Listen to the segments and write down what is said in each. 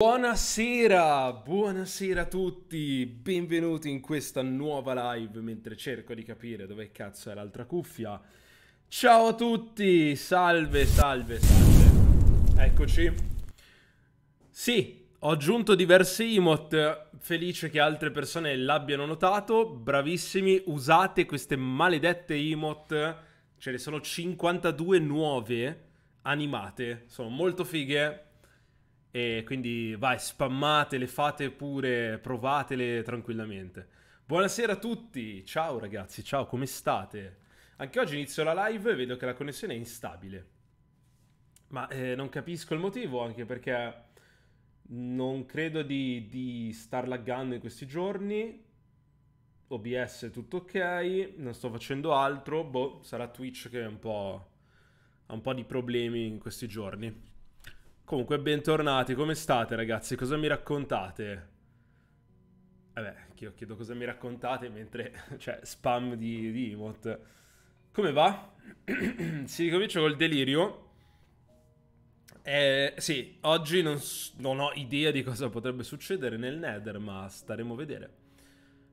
Buonasera, buonasera a tutti, benvenuti in questa nuova live mentre cerco di capire dove cazzo è l'altra cuffia. Ciao a tutti, salve, salve, salve. Eccoci. Sì, ho aggiunto diverse emote, felice che altre persone l'abbiano notato, bravissimi, usate queste maledette emote, ce ne sono 52 nuove animate, sono molto fighe, e quindi vai, spammatele, fate pure, provatele tranquillamente. Buonasera a tutti, ciao ragazzi, ciao, come state? Anche oggi inizio la live e vedo che la connessione è instabile. Ma eh, non capisco il motivo, anche perché non credo di, di star laggando in questi giorni. OBS tutto ok, non sto facendo altro, boh, sarà Twitch che è un po'... ha un po' di problemi in questi giorni. Comunque, bentornati, come state ragazzi? Cosa mi raccontate? Vabbè, io chiedo cosa mi raccontate mentre, cioè, spam di, di emote. Come va? si ricomincia col delirio. Eh, sì, oggi non, non, ho idea di cosa potrebbe succedere nel Nether, ma staremo a vedere.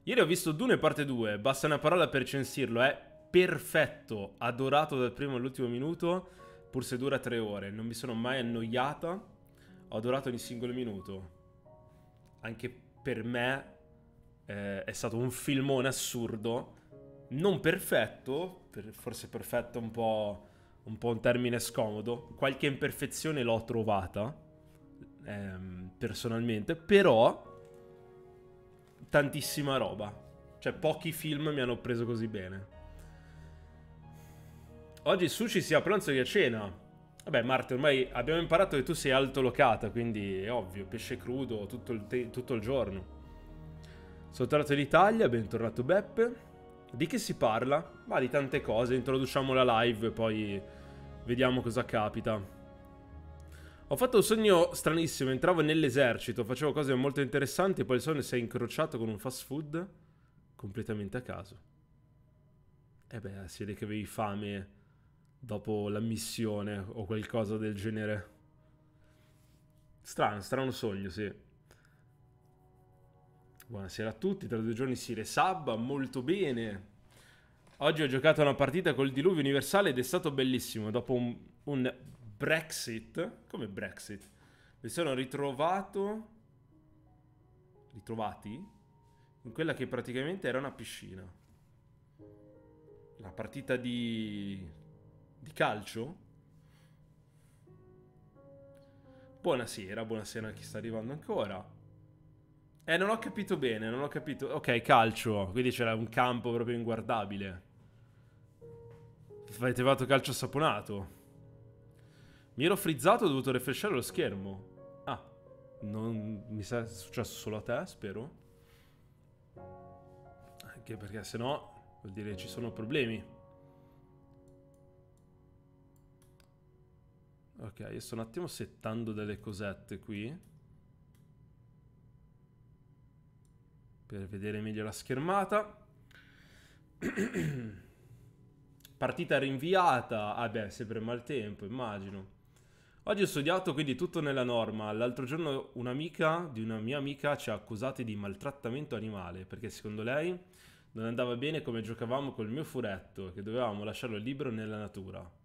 Ieri ho visto Dune parte 2, basta una parola per censirlo, è perfetto, adorato dal primo all'ultimo minuto pur se dura tre ore. Non mi sono mai annoiata, ho adorato ogni singolo minuto. Anche per me eh, è stato un filmone assurdo, non perfetto, per, forse perfetto un po', un po' un termine scomodo, qualche imperfezione l'ho trovata ehm, personalmente, però tantissima roba. Cioè, pochi film mi hanno preso così bene. Oggi sushi sia a pranzo che a cena. Vabbè, Marte, ormai abbiamo imparato che tu sei altolocata, quindi è ovvio, pesce crudo tutto il, tutto il giorno. Sono tornato in Italia, bentornato Beppe. Di che si parla? Ma di tante cose, introduciamo la live e poi vediamo cosa capita. Ho fatto un sogno stranissimo, entravo nell'esercito, facevo cose molto interessanti e poi il sogno si è incrociato con un fast food completamente a caso. E eh beh, si vede che avevi fame dopo la missione o qualcosa del genere. Strano, strano sogno, sì. Buonasera a tutti, tra due giorni si resabba, molto bene. Oggi ho giocato una partita col diluvio universale ed è stato bellissimo. Dopo un, un Brexit, come Brexit? Mi sono ritrovato... Ritrovati? In quella che praticamente era una piscina. La partita di di calcio? Buonasera, buonasera a chi sta arrivando ancora. Eh, non ho capito bene, non ho capito. Ok, calcio, quindi c'era un campo proprio inguardabile. Avete fatto calcio saponato. Mi ero frizzato, ho dovuto refrescare lo schermo. Ah, non mi sa è successo solo a te, spero. Anche perché se no vuol dire che ci sono problemi. Ok, io sto un attimo settando delle cosette qui. Per vedere meglio la schermata. Partita rinviata. Ah beh, sempre mal tempo, immagino. Oggi ho studiato quindi tutto nella norma. L'altro giorno un'amica di una mia amica ci ha accusati di maltrattamento animale perché secondo lei non andava bene come giocavamo col mio furetto che dovevamo lasciarlo libero nella natura.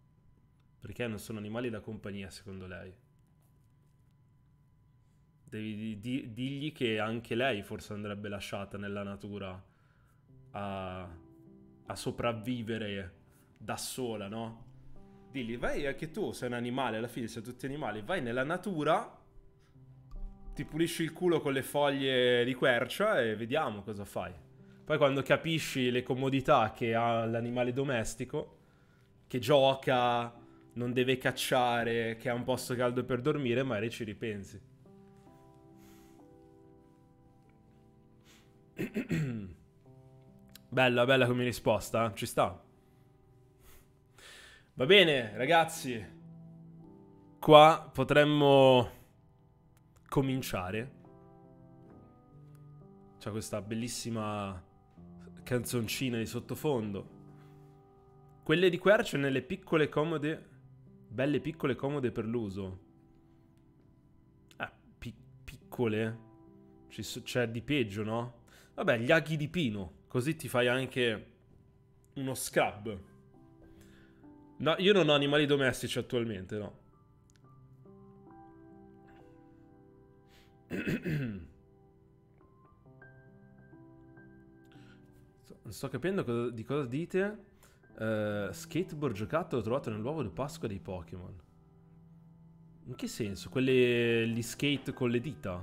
Perché non sono animali da compagnia, secondo lei? Devi di dirgli che anche lei forse andrebbe lasciata nella natura a, a sopravvivere da sola, no? Digli, vai anche eh, tu, sei un animale, alla fine siamo tutti animali, vai nella natura ti pulisci il culo con le foglie di quercia e vediamo cosa fai. Poi quando capisci le comodità che ha l'animale domestico, che gioca, non deve cacciare, che ha un posto caldo per dormire, magari ci ripensi. bella, bella come risposta, eh? ci sta. Va bene, ragazzi. Qua potremmo cominciare. C'è questa bellissima canzoncina di sottofondo. Quelle di querce nelle piccole comode Belle piccole comode per l'uso. Ah, pi piccole? C'è di peggio, no? Vabbè, gli aghi di pino. Così ti fai anche uno scab. No, io non ho animali domestici attualmente, no. Non Sto capendo cosa, di cosa dite. Uh, skateboard giocattolo trovato nell'uovo di Pasqua dei Pokémon. In che senso? Quelli gli skate con le dita?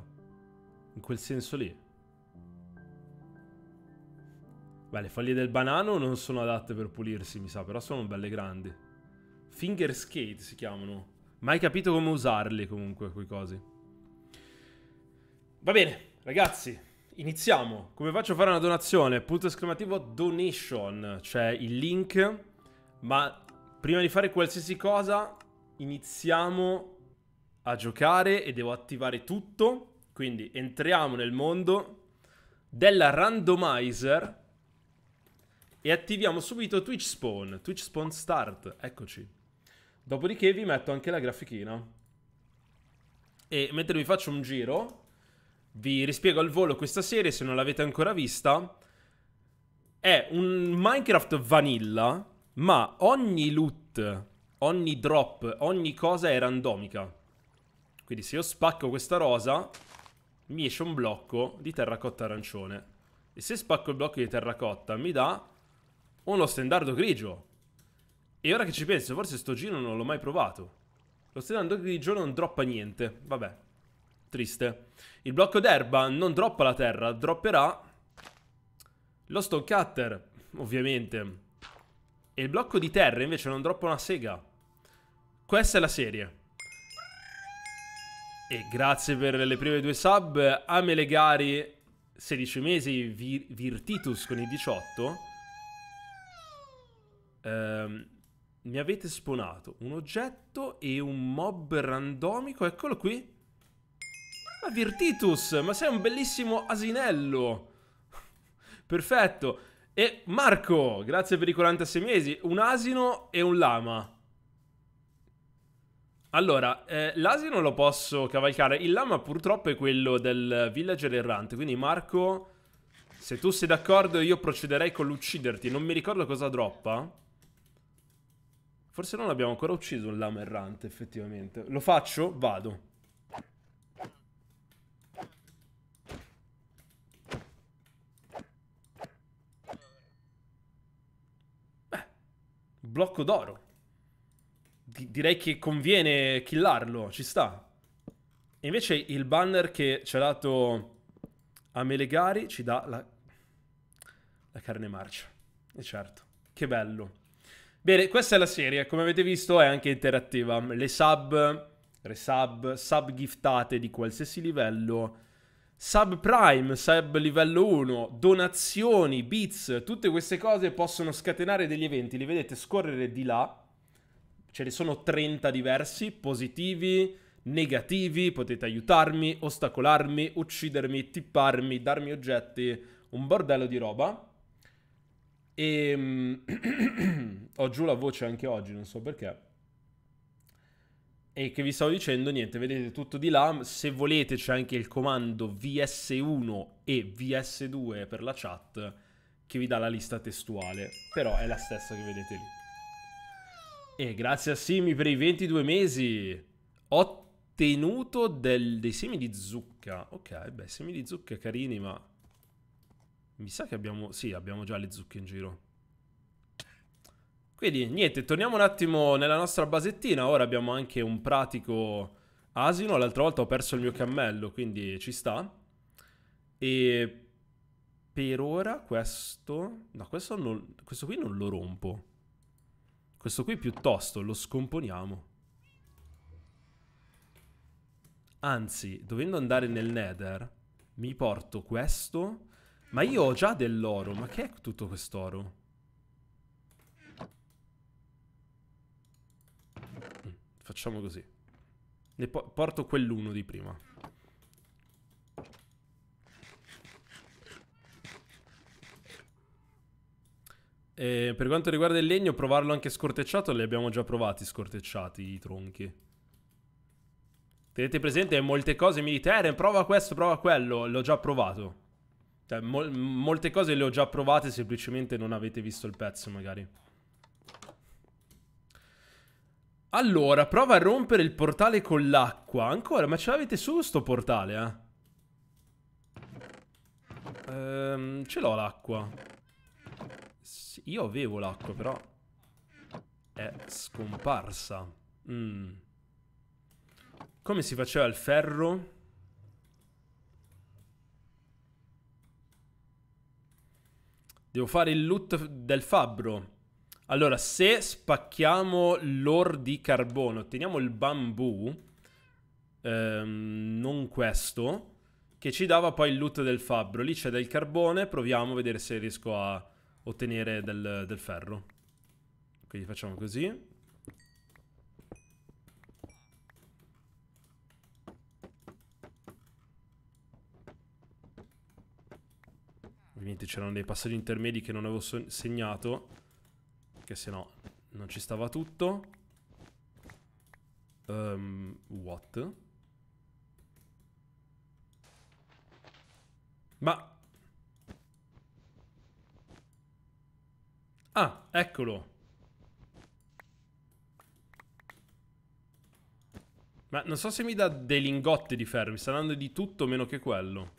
In quel senso lì? Beh, le foglie del banano non sono adatte per pulirsi, mi sa, però sono belle grandi. Finger skate si chiamano. Mai capito come usarli comunque, quei cosi. Va bene, ragazzi, Iniziamo. Come faccio a fare una donazione? Punto esclamativo donation, cioè il link. Ma prima di fare qualsiasi cosa, iniziamo a giocare e devo attivare tutto. Quindi entriamo nel mondo della randomizer e attiviamo subito Twitch Spawn, Twitch Spawn Start, eccoci. Dopodiché vi metto anche la grafichina. E mentre vi faccio un giro, vi rispiego al volo questa serie se non l'avete ancora vista. È un Minecraft vanilla, ma ogni loot, ogni drop, ogni cosa è randomica. Quindi se io spacco questa rosa, mi esce un blocco di terracotta arancione. E se spacco il blocco di terracotta, mi dà uno stendardo grigio. E ora che ci penso, forse sto giro non l'ho mai provato. Lo stendardo grigio non droppa niente. Vabbè, Triste. Il blocco d'erba non droppa la terra, dropperà lo stone cutter, ovviamente. E il blocco di terra invece non droppa una sega. Questa è la serie. E grazie per le prime due sub. Amelegari, 16 mesi, Vir Virtitus con i 18. Ehm, mi avete sponato un oggetto e un mob randomico. Eccolo qui. Ma ah, Virtitus, ma sei un bellissimo asinello. Perfetto. E Marco, grazie per i 46 mesi. Un asino e un lama. Allora, eh, l'asino lo posso cavalcare. Il lama purtroppo è quello del villager errante. Quindi Marco, se tu sei d'accordo io procederei con l'ucciderti. Non mi ricordo cosa droppa. Forse non abbiamo ancora ucciso un lama errante effettivamente. Lo faccio? Vado. Blocco d'oro. Di direi che conviene killarlo, ci sta. E invece il banner che ci ha dato a Melegari ci dà la, la carne marcia. E certo, che bello. Bene, questa è la serie, come avete visto è anche interattiva. Le sub, resub, sub giftate di qualsiasi livello Subprime, sub livello 1, donazioni, bits, tutte queste cose possono scatenare degli eventi, li vedete scorrere di là, ce ne sono 30 diversi, positivi, negativi, potete aiutarmi, ostacolarmi, uccidermi, tipparmi, darmi oggetti, un bordello di roba. E ehm, ho giù la voce anche oggi, non so perché. E che vi stavo dicendo, niente, vedete tutto di là, se volete c'è anche il comando vs1 e vs2 per la chat che vi dà la lista testuale, però è la stessa che vedete lì. E grazie a Simi per i 22 mesi ho tenuto del, dei semi di zucca, ok, beh semi di zucca carini ma mi sa che abbiamo, sì abbiamo già le zucche in giro. Quindi niente, torniamo un attimo nella nostra basettina, ora abbiamo anche un pratico asino, l'altra volta ho perso il mio cammello, quindi ci sta. E per ora questo... No, questo, non... questo qui non lo rompo. Questo qui piuttosto lo scomponiamo. Anzi, dovendo andare nel nether, mi porto questo... Ma io ho già dell'oro, ma che è tutto quest'oro? Facciamo così. Ne po porto quell'uno di prima. E per quanto riguarda il legno, provarlo anche scortecciato, li abbiamo già provati scortecciati i tronchi. Tenete presente molte cose mi dite, Eren, eh, prova questo, prova quello, l'ho già provato. Cioè, mol molte cose le ho già provate, semplicemente non avete visto il pezzo magari. Allora, prova a rompere il portale con l'acqua. Ancora, ma ce l'avete su sto portale, eh? Ehm, ce l'ho l'acqua. Sì, io avevo l'acqua, però... È scomparsa. Mm. Come si faceva il ferro? Devo fare il loot del fabbro. Allora, se spacchiamo l'or di carbone, otteniamo il bambù, ehm, non questo, che ci dava poi il loot del fabbro. Lì c'è del carbone, proviamo a vedere se riesco a ottenere del, del ferro. Quindi facciamo così. Ovviamente c'erano dei passaggi intermedi che non avevo segnato. Che se no non ci stava tutto. Um, what? Ma... Ah, eccolo. Ma non so se mi dà dei lingotti di ferro, mi sta dando di tutto meno che quello.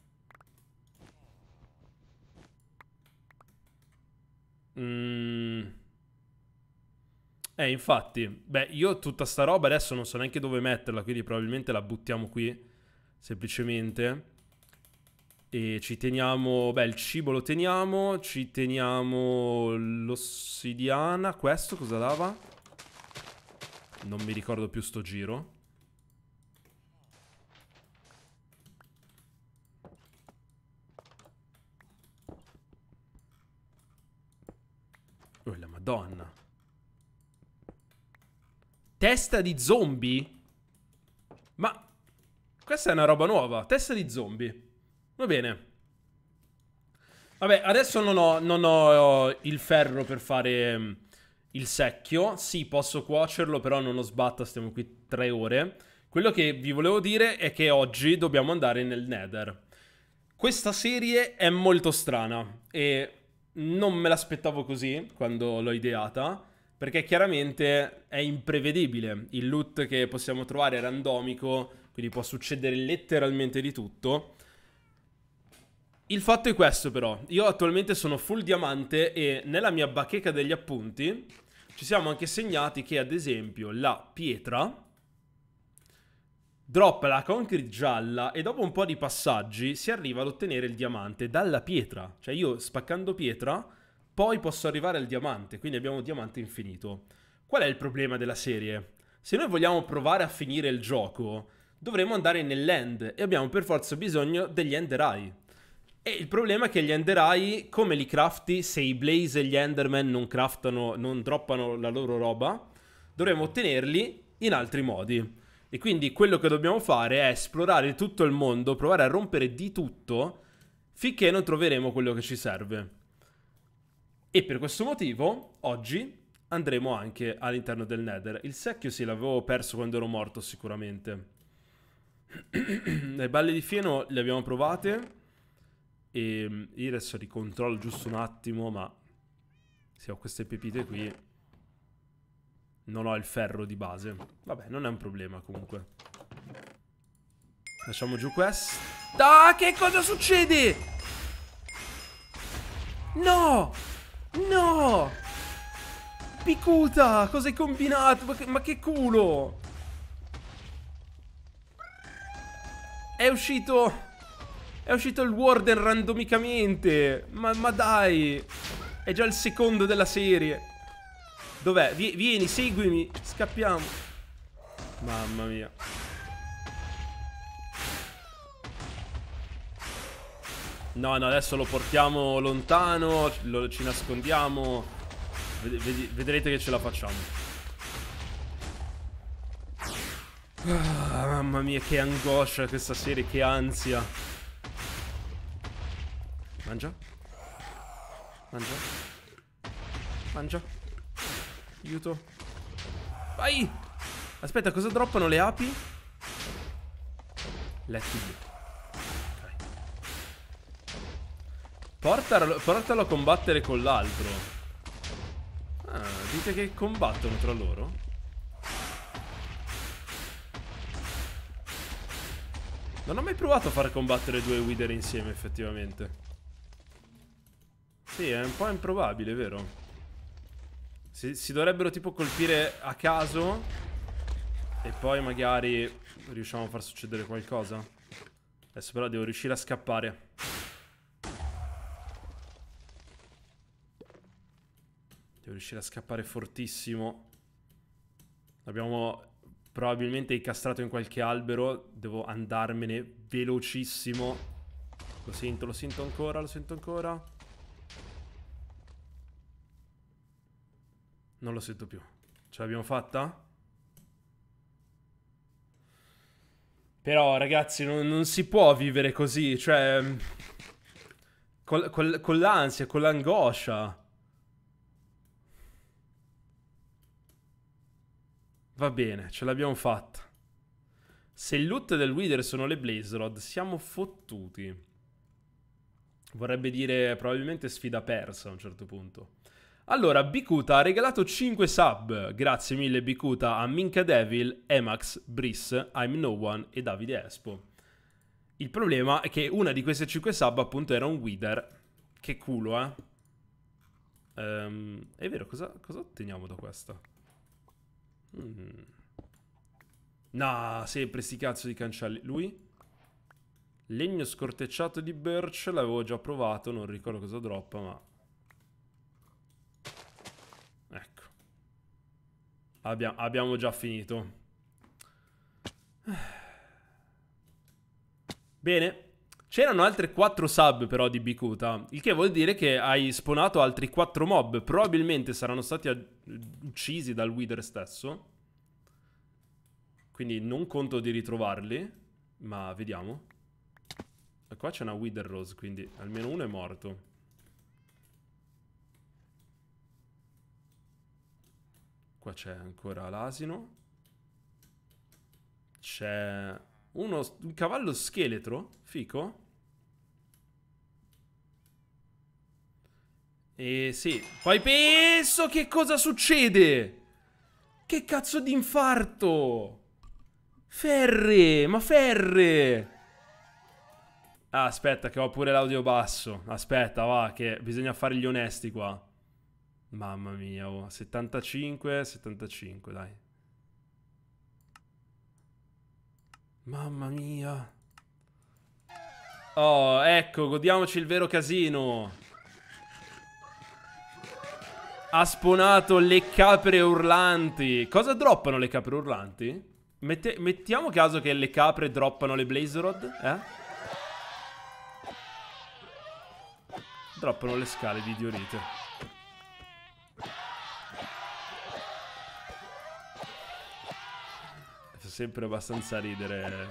Mmm... Eh, infatti, beh, io tutta sta roba adesso non so neanche dove metterla, quindi probabilmente la buttiamo qui, semplicemente. E ci teniamo, beh, il cibo lo teniamo, ci teniamo l'ossidiana, questo cosa dava? Non mi ricordo più sto giro. Oh, la madonna. Testa di zombie? Ma... Questa è una roba nuova. Testa di zombie. Va bene. Vabbè, adesso non ho, non ho eh, il ferro per fare mm, il secchio. Sì, posso cuocerlo, però non lo sbatta, stiamo qui tre ore. Quello che vi volevo dire è che oggi dobbiamo andare nel Nether. Questa serie è molto strana e non me l'aspettavo così quando l'ho ideata perché chiaramente è imprevedibile. Il loot che possiamo trovare è randomico, quindi può succedere letteralmente di tutto. Il fatto è questo però, io attualmente sono full diamante e nella mia bacheca degli appunti ci siamo anche segnati che ad esempio la pietra droppa la concrete gialla e dopo un po' di passaggi si arriva ad ottenere il diamante dalla pietra. Cioè io spaccando pietra poi posso arrivare al diamante, quindi abbiamo diamante infinito. Qual è il problema della serie? Se noi vogliamo provare a finire il gioco, dovremo andare nell'end e abbiamo per forza bisogno degli ender eye. E il problema è che gli Ender Eye, come li crafti, se i Blaze e gli Enderman non craftano, non droppano la loro roba, dovremo ottenerli in altri modi. E quindi quello che dobbiamo fare è esplorare tutto il mondo, provare a rompere di tutto, finché non troveremo quello che ci serve. E per questo motivo oggi andremo anche all'interno del Nether. Il secchio sì, l'avevo perso quando ero morto sicuramente. Le balle di fieno le abbiamo provate. E mm, io adesso ricontrollo giusto un attimo, ma se ho queste pepite qui non ho il ferro di base. Vabbè, non è un problema comunque. Lasciamo giù questo. Ah, che cosa succede? No! No! Picuta! Cosa hai combinato? Ma che, ma che culo! È uscito... È uscito il Warden randomicamente! Ma, ma dai! È già il secondo della serie. Dov'è? Vieni, seguimi. Scappiamo. Mamma mia. No, no, adesso lo portiamo lontano, lo, ci nascondiamo. Ved ved vedrete che ce la facciamo. Ah, mamma mia, che angoscia questa serie, che ansia. Mangia. Mangia. Mangia. Aiuto. Vai! Aspetta, cosa droppano le api? Let's go. Portalo, portalo a combattere con l'altro. Ah, dite che combattono tra loro? Non ho mai provato a far combattere due Wither insieme, effettivamente. Sì, è un po' improbabile, vero? Si, si dovrebbero tipo colpire a caso e poi magari riusciamo a far succedere qualcosa. Adesso però devo riuscire a scappare. Devo riuscire a scappare fortissimo. Abbiamo probabilmente incastrato in qualche albero. Devo andarmene velocissimo. Lo sento, lo sento ancora, lo sento ancora. Non lo sento più. Ce l'abbiamo fatta? Però ragazzi non, non, si può vivere così, cioè... Mm, col, col, con l'ansia, con l'angoscia. Va bene, ce l'abbiamo fatta. Se il loot del Wither sono le Blaze Rod, siamo fottuti. Vorrebbe dire probabilmente sfida persa a un certo punto. Allora, Bikuta ha regalato 5 sub. Grazie mille Bikuta a Minka Devil, Emax, Briss, I'm No One e Davide Espo. Il problema è che una di queste 5 sub appunto era un Wither. Che culo, eh. Ehm, è vero, cosa, cosa otteniamo da questa? Mm. No, sempre sti cazzo di cancelli. Lui? Legno scortecciato di birch, l'avevo già provato, non ricordo cosa droppa, ma... Ecco. Abbia abbiamo già finito. Bene. C'erano altre 4 sub però di Bikuta, il che vuol dire che hai spawnato altri 4 mob, probabilmente saranno stati uccisi dal Wither stesso. Quindi non conto di ritrovarli, ma vediamo. E qua c'è una Wither Rose, quindi almeno uno è morto. Qua c'è ancora l'asino. C'è uno, un cavallo scheletro, fico. E sì, poi penso che cosa succede. Che cazzo di infarto. Ferre, ma ferre. Ah, aspetta che ho pure l'audio basso. Aspetta, va, che bisogna fare gli onesti qua. Mamma mia, oh. 75, 75, dai. Mamma mia. Oh, ecco, godiamoci il vero casino. Ha sponato le capre urlanti. Cosa droppano le capre urlanti? Mette mettiamo caso che le capre droppano le Blazerod, eh? Droppano le scale di Diorite. sempre abbastanza ridere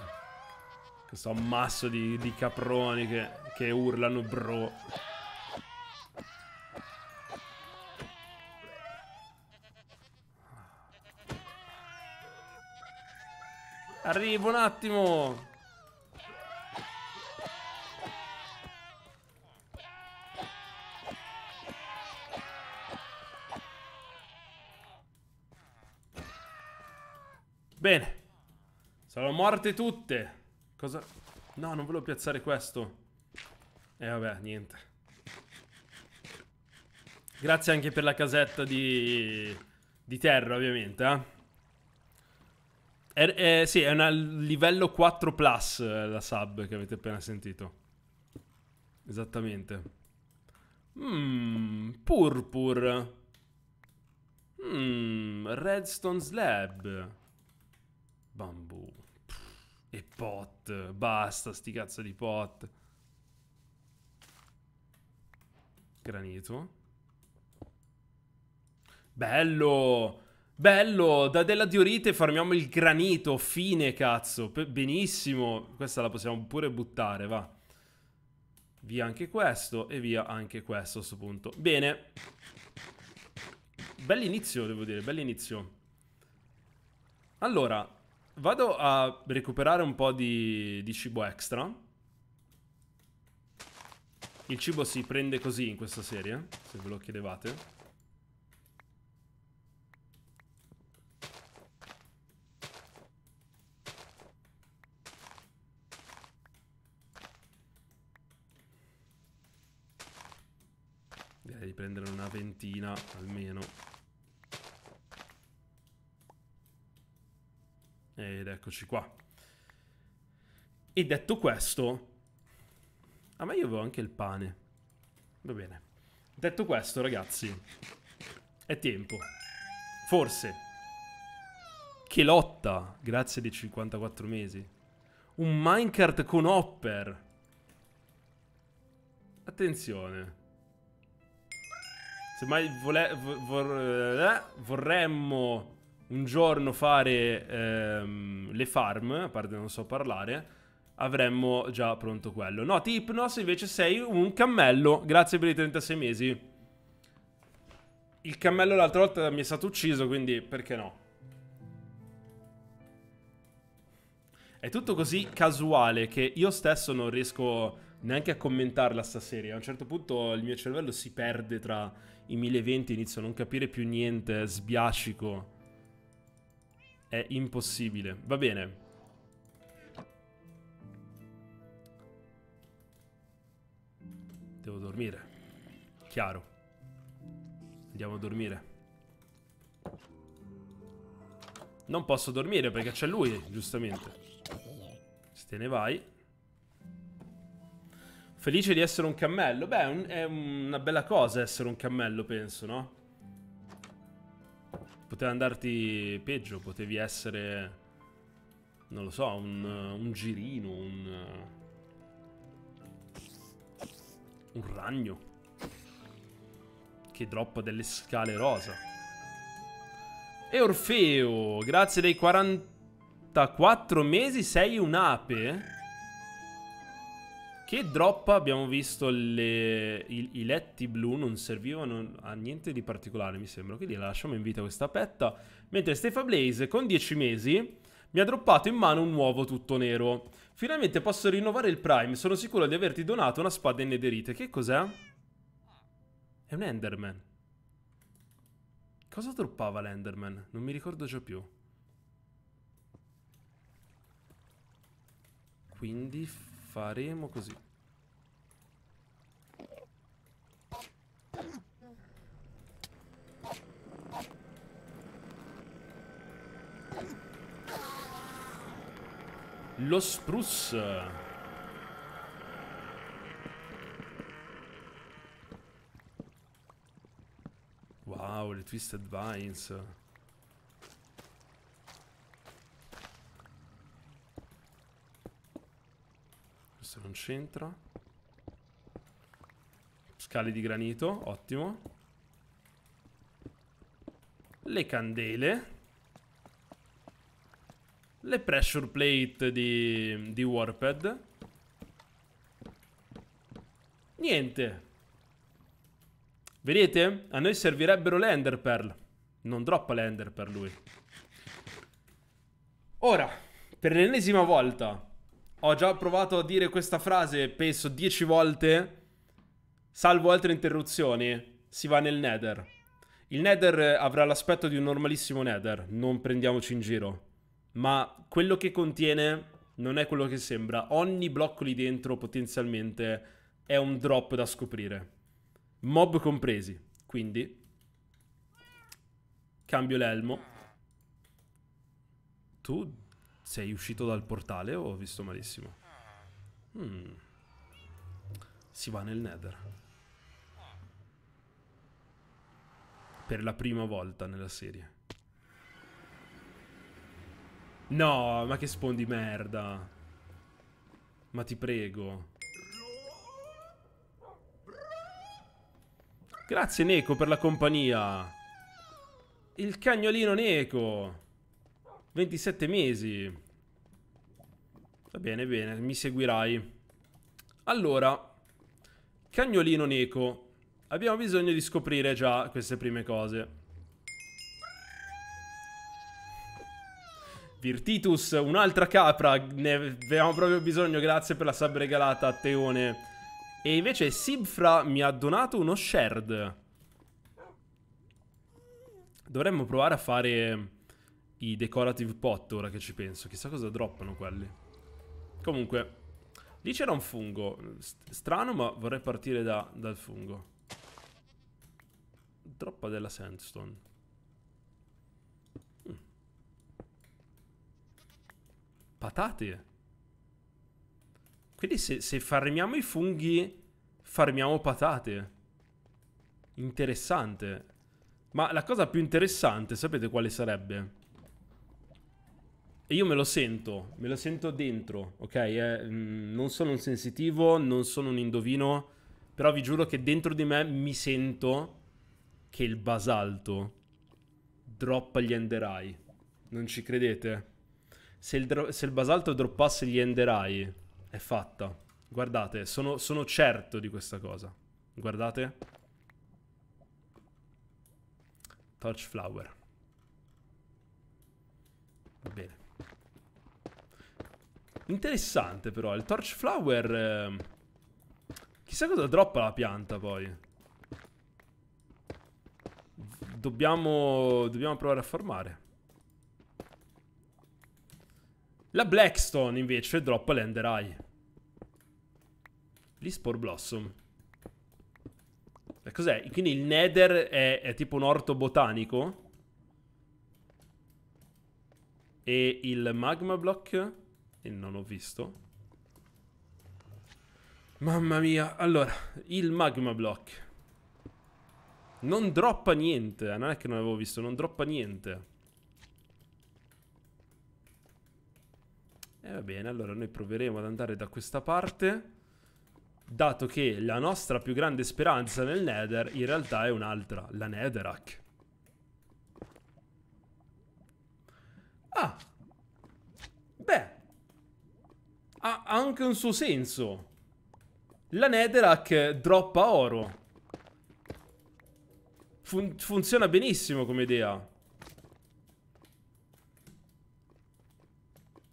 questo ammasso di, di caproni che, che urlano bro. Arrivo un attimo! Bene. Sono morte tutte. Cosa? No, non volevo piazzare questo. E eh, vabbè, niente. Grazie anche per la casetta di, di terra, ovviamente. Eh? È, è, sì, è un livello 4 plus eh, la sub che avete appena sentito. Esattamente. Mmm, purpur. Mmm, redstone slab. Bamboo. E pot, basta sti cazzo di pot. Granito. Bello! Bello! Da della diorite farmiamo il granito, fine cazzo. benissimo. Questa la possiamo pure buttare, va. Via anche questo e via anche questo a questo punto. Bene. Bell'inizio, devo dire, bell'inizio. Allora, vado a recuperare un po' di, di cibo extra. Il cibo si prende così in questa serie, se ve lo chiedevate. Direi di prendere una ventina almeno. Ed eccoci qua. E detto questo, a me io avevo anche il pane. Va bene. Detto questo, ragazzi, è tempo. Forse. Che lotta, grazie dei 54 mesi. Un minecart con Hopper. Attenzione. Semmai vole, vor, eh, vorremmo un giorno fare ehm, le farm, a parte non so parlare, avremmo già pronto quello. No, ti Hypnos invece sei un cammello, grazie per i 36 mesi. Il cammello l'altra volta mi è stato ucciso, quindi perché no? È tutto così casuale che io stesso non riesco neanche a commentarla sta serie. A un certo punto il mio cervello si perde tra i 1020, inizio a non capire più niente, sbiascico. È impossibile. Va bene. Devo dormire. Chiaro. Andiamo a dormire. Non posso dormire perché c'è lui, giustamente. Se te ne vai. Felice di essere un cammello. Beh, è una bella cosa essere un cammello, penso, no? poteva andarti peggio, potevi essere, non lo so, un, un girino, un, un ragno che droppa delle scale rosa. E Orfeo, grazie dei 44 mesi sei un'ape? Che drop abbiamo visto le, i, i, letti blu non servivano a niente di particolare mi sembra Quindi la lasciamo in vita questa petta Mentre Stefa Blaze con 10 mesi mi ha droppato in mano un uovo tutto nero Finalmente posso rinnovare il Prime Sono sicuro di averti donato una spada in nederite Che cos'è? È un Enderman Cosa droppava l'Enderman? Non mi ricordo già più Quindi faremo così. Lo Sprus. Wow, le Twisted Vines. questo non c'entra. Scale di granito, ottimo. Le candele. Le pressure plate di, di Warped. Niente. Vedete? A noi servirebbero le Ender Pearl. Non droppa le Ender Pearl lui. Ora, per l'ennesima volta, ho già provato a dire questa frase, penso, dieci volte. Salvo altre interruzioni, si va nel nether. Il nether eh, avrà l'aspetto di un normalissimo nether, non prendiamoci in giro. Ma quello che contiene non è quello che sembra. Ogni blocco lì dentro potenzialmente è un drop da scoprire. Mob compresi, quindi... Cambio l'elmo. Tu sei uscito dal portale o ho visto malissimo? Ah. Hmm. Si va nel nether. Per la prima volta nella serie. No, ma che spawn di merda. Ma ti prego. Grazie Neko per la compagnia. Il cagnolino Neko. 27 mesi. Va bene, bene, mi seguirai. Allora, cagnolino Nico. Abbiamo bisogno di scoprire già queste prime cose. Virtitus, un'altra capra, ne avevamo proprio bisogno, grazie per la sub regalata a Teone. E invece Sibfra mi ha donato uno shard. Dovremmo provare a fare i decorative pot, ora che ci penso. Chissà cosa droppano quelli. Comunque, lì c'era un fungo. strano, ma vorrei partire da, dal fungo. Droppa della sandstone. Hm. Patate. Quindi se, se farmiamo i funghi, farmiamo patate. Interessante. Ma la cosa più interessante, sapete quale sarebbe? io me lo sento, me lo sento dentro, ok? Eh, mm, non sono un sensitivo, non sono un indovino, però vi giuro che dentro di me mi sento che il basalto droppa gli Ender Eye. Non ci credete? Se il, dro- se il basalto droppasse gli Ender Eye, è fatta. Guardate, sono, sono certo di questa cosa. Guardate. Touch flower. Va bene. Interessante però, il Torchflower... Eh, chissà cosa droppa la pianta poi. Dobbiamo, dobbiamo provare a formare La Blackstone invece droppa l'Ender Eye. L'Espore Blossom. Cos'è? Quindi il Nether è, è, tipo un orto botanico? E il Magma Block? e non ho visto. Mamma mia, allora, il magma block. Non droppa niente, eh, non è che non l'avevo visto, non droppa niente. E va bene, allora noi proveremo ad andare da questa parte. Dato che la nostra più grande speranza nel Nether in realtà è un'altra, la Netherrack. Ah, ha anche un suo senso. La Netherrack droppa oro. Fun funziona benissimo come idea.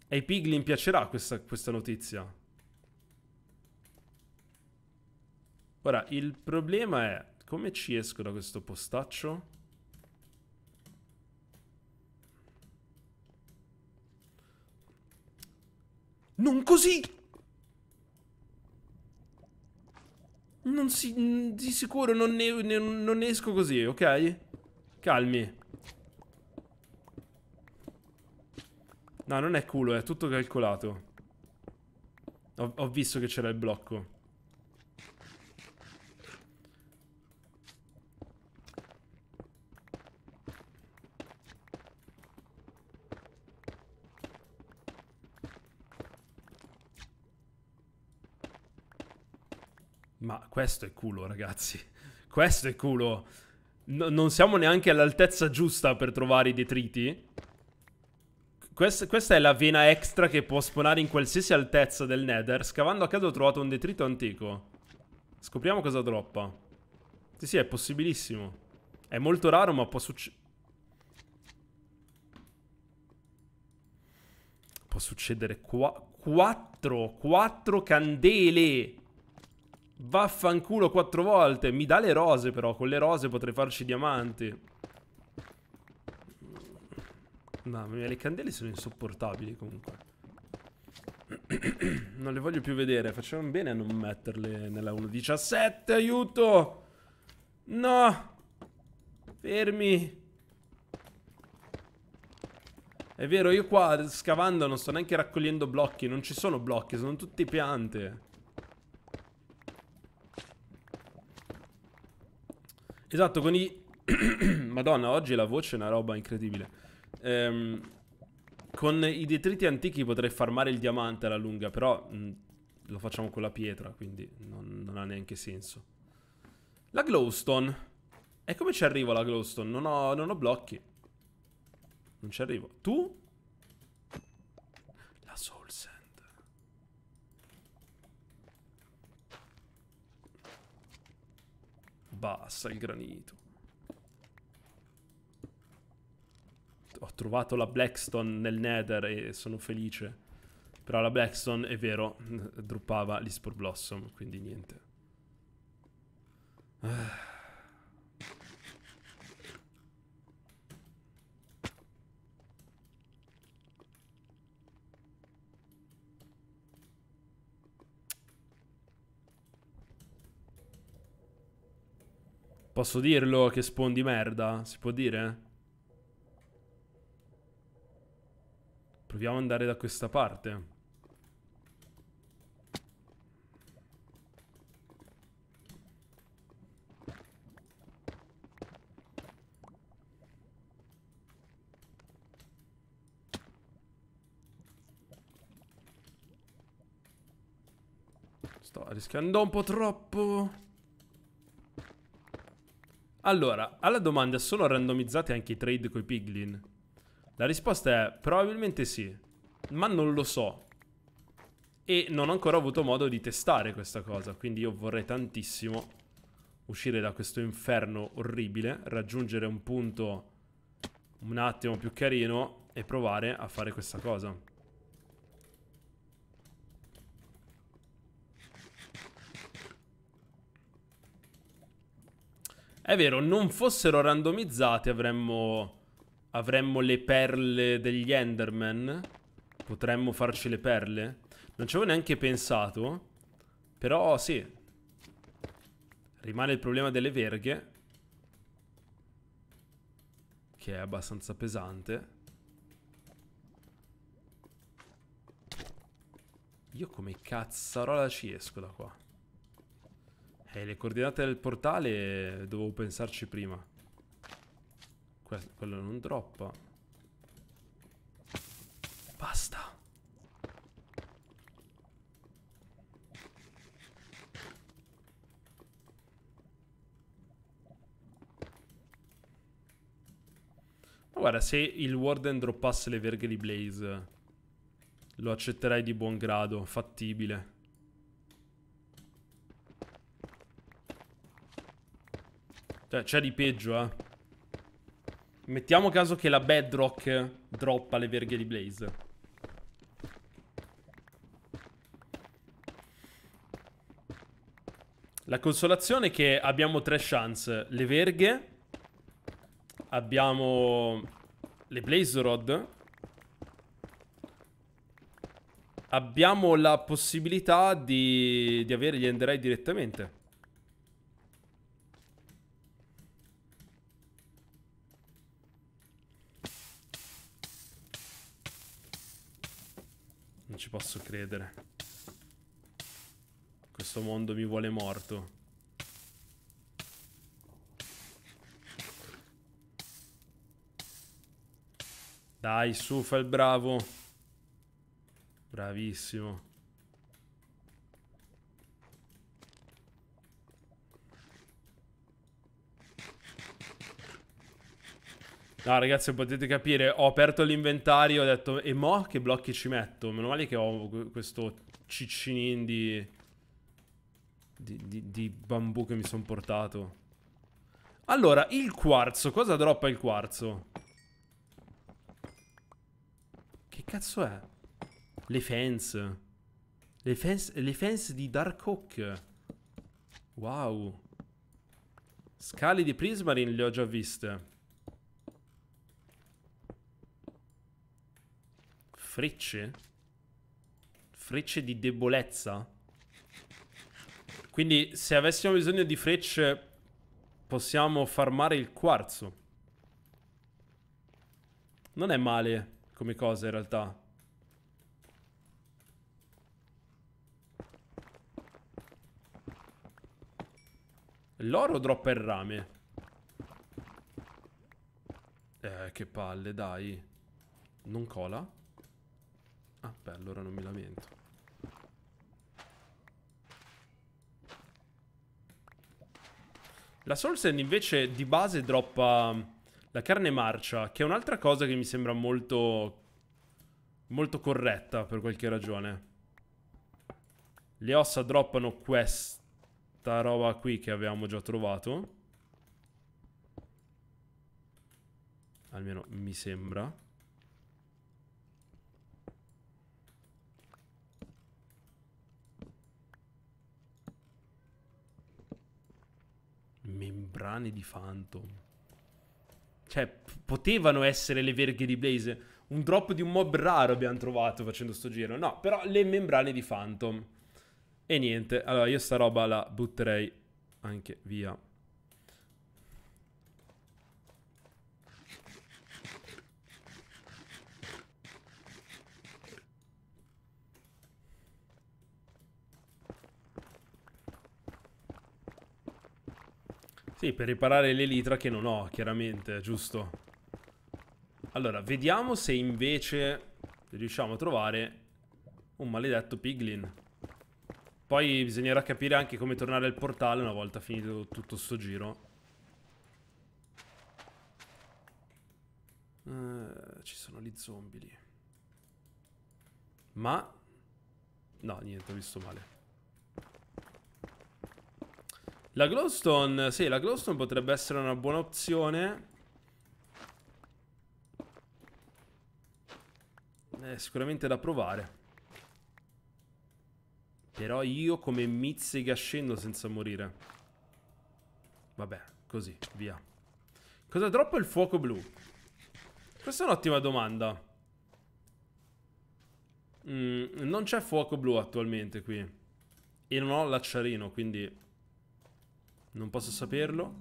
Ai piglin piacerà questa, questa notizia. Ora, il problema è... Come ci esco da questo postaccio? Non così! Non si... Mm, di sicuro non ne, ne, non ne esco così, ok? Calmi. No, non è culo, è tutto calcolato. Ho, ho visto che c'era il blocco. questo è culo, ragazzi. Questo è culo. No, non siamo neanche all'altezza giusta per trovare i detriti. Questa, questa è la vena extra che può spawnare in qualsiasi altezza del nether. Scavando a caso ho trovato un detrito antico. Scopriamo cosa droppa. Sì, sì, è possibilissimo. È molto raro, ma può succedere... Può succedere qua... Quattro! Quattro candele! Vaffanculo quattro volte. Mi dà le rose però. Con le rose potrei farci diamanti. Mamma mia, le candele sono insopportabili comunque. non le voglio più vedere. Facciamo bene a non metterle nella 1.17. Aiuto! No! Fermi! È vero, io qua scavando non sto neanche raccogliendo blocchi. Non ci sono blocchi, sono tutti piante. Esatto, con i... Madonna, oggi la voce è una roba incredibile. Ehm, con i detriti antichi potrei farmare il diamante alla lunga, però mh, mm, lo facciamo con la pietra, quindi non, non ha neanche senso. La glowstone. E come ci arrivo la glowstone? Non ho, non ho blocchi. Non ci arrivo. Tu? La soul bassa il granito. Ho trovato la Blackstone nel Nether e sono felice. Però la Blackstone, è vero, droppava l'Ispor Blossom, quindi niente. Ah. Posso dirlo che spawn di merda? Si può dire? Proviamo ad andare da questa parte. Sto rischiando un po' troppo. Allora, alla domanda sono randomizzati anche i trade coi piglin? La risposta è probabilmente sì, ma non lo so. E non ho ancora avuto modo di testare questa cosa, quindi io vorrei tantissimo uscire da questo inferno orribile, raggiungere un punto un attimo più carino e provare a fare questa cosa. È vero, non fossero randomizzate avremmo... Avremmo le perle degli Enderman. Potremmo farci le perle. Non ci avevo neanche pensato. Però sì. Rimane il problema delle verghe. Che è abbastanza pesante. Io come cazzarola ci esco da qua? Eh, le coordinate del portale dovevo pensarci prima. Que quello non droppa. Basta. Ma guarda, se il Warden droppasse le verghe di Blaze, lo accetterei di buon grado, fattibile. Cioè, c'è di peggio, eh. Mettiamo caso che la bedrock droppa le verghe di Blaze. La consolazione è che abbiamo tre chance. Le verghe. Abbiamo le Blaze Rod. Abbiamo la possibilità di, di avere gli Enderite direttamente. posso credere. Questo mondo mi vuole morto. Dai, su, fai il bravo. Bravissimo. No, ragazzi, potete capire, ho aperto l'inventario, ho detto, e mo che blocchi ci metto? Meno male che ho questo ciccinin di, di, di, di bambù che mi sono portato. Allora, il quarzo, cosa droppa il quarzo? Che cazzo è? Le fence. Le fence, le fence di Dark Oak. Wow. Scali di Prismarine le ho già viste. Frecce? Frecce di debolezza? Quindi se avessimo bisogno di frecce possiamo farmare il quarzo. Non è male come cosa in realtà. L'oro droppa il rame. Eh, che palle, dai. Non cola. Ah, beh, allora non mi lamento. La Soulsend invece di base droppa la carne marcia, che è un'altra cosa che mi sembra molto... molto corretta per qualche ragione. Le ossa droppano questa roba qui che avevamo già trovato. Almeno mi sembra. Membrane di Phantom. Cioè, potevano essere le verghe di Blaze. Un drop di un mob raro abbiamo trovato facendo sto giro. No, però le membrane di Phantom. E niente, allora io sta roba la butterei anche via. Sì, per riparare l'elitra che non ho, chiaramente, giusto? Allora, vediamo se invece riusciamo a trovare un maledetto piglin. Poi bisognerà capire anche come tornare al portale una volta finito tutto sto giro. Uh, ci sono gli zombie lì. Ma... No, niente, ho visto male. La glowstone, sì, la glowstone potrebbe essere una buona opzione. È sicuramente da provare. Però io come mizzica scendo senza morire. Vabbè, così, via. Cosa droppa il fuoco blu? Questa è un'ottima domanda. Mm, non c'è fuoco blu attualmente qui. E non ho l'acciarino, quindi non posso saperlo.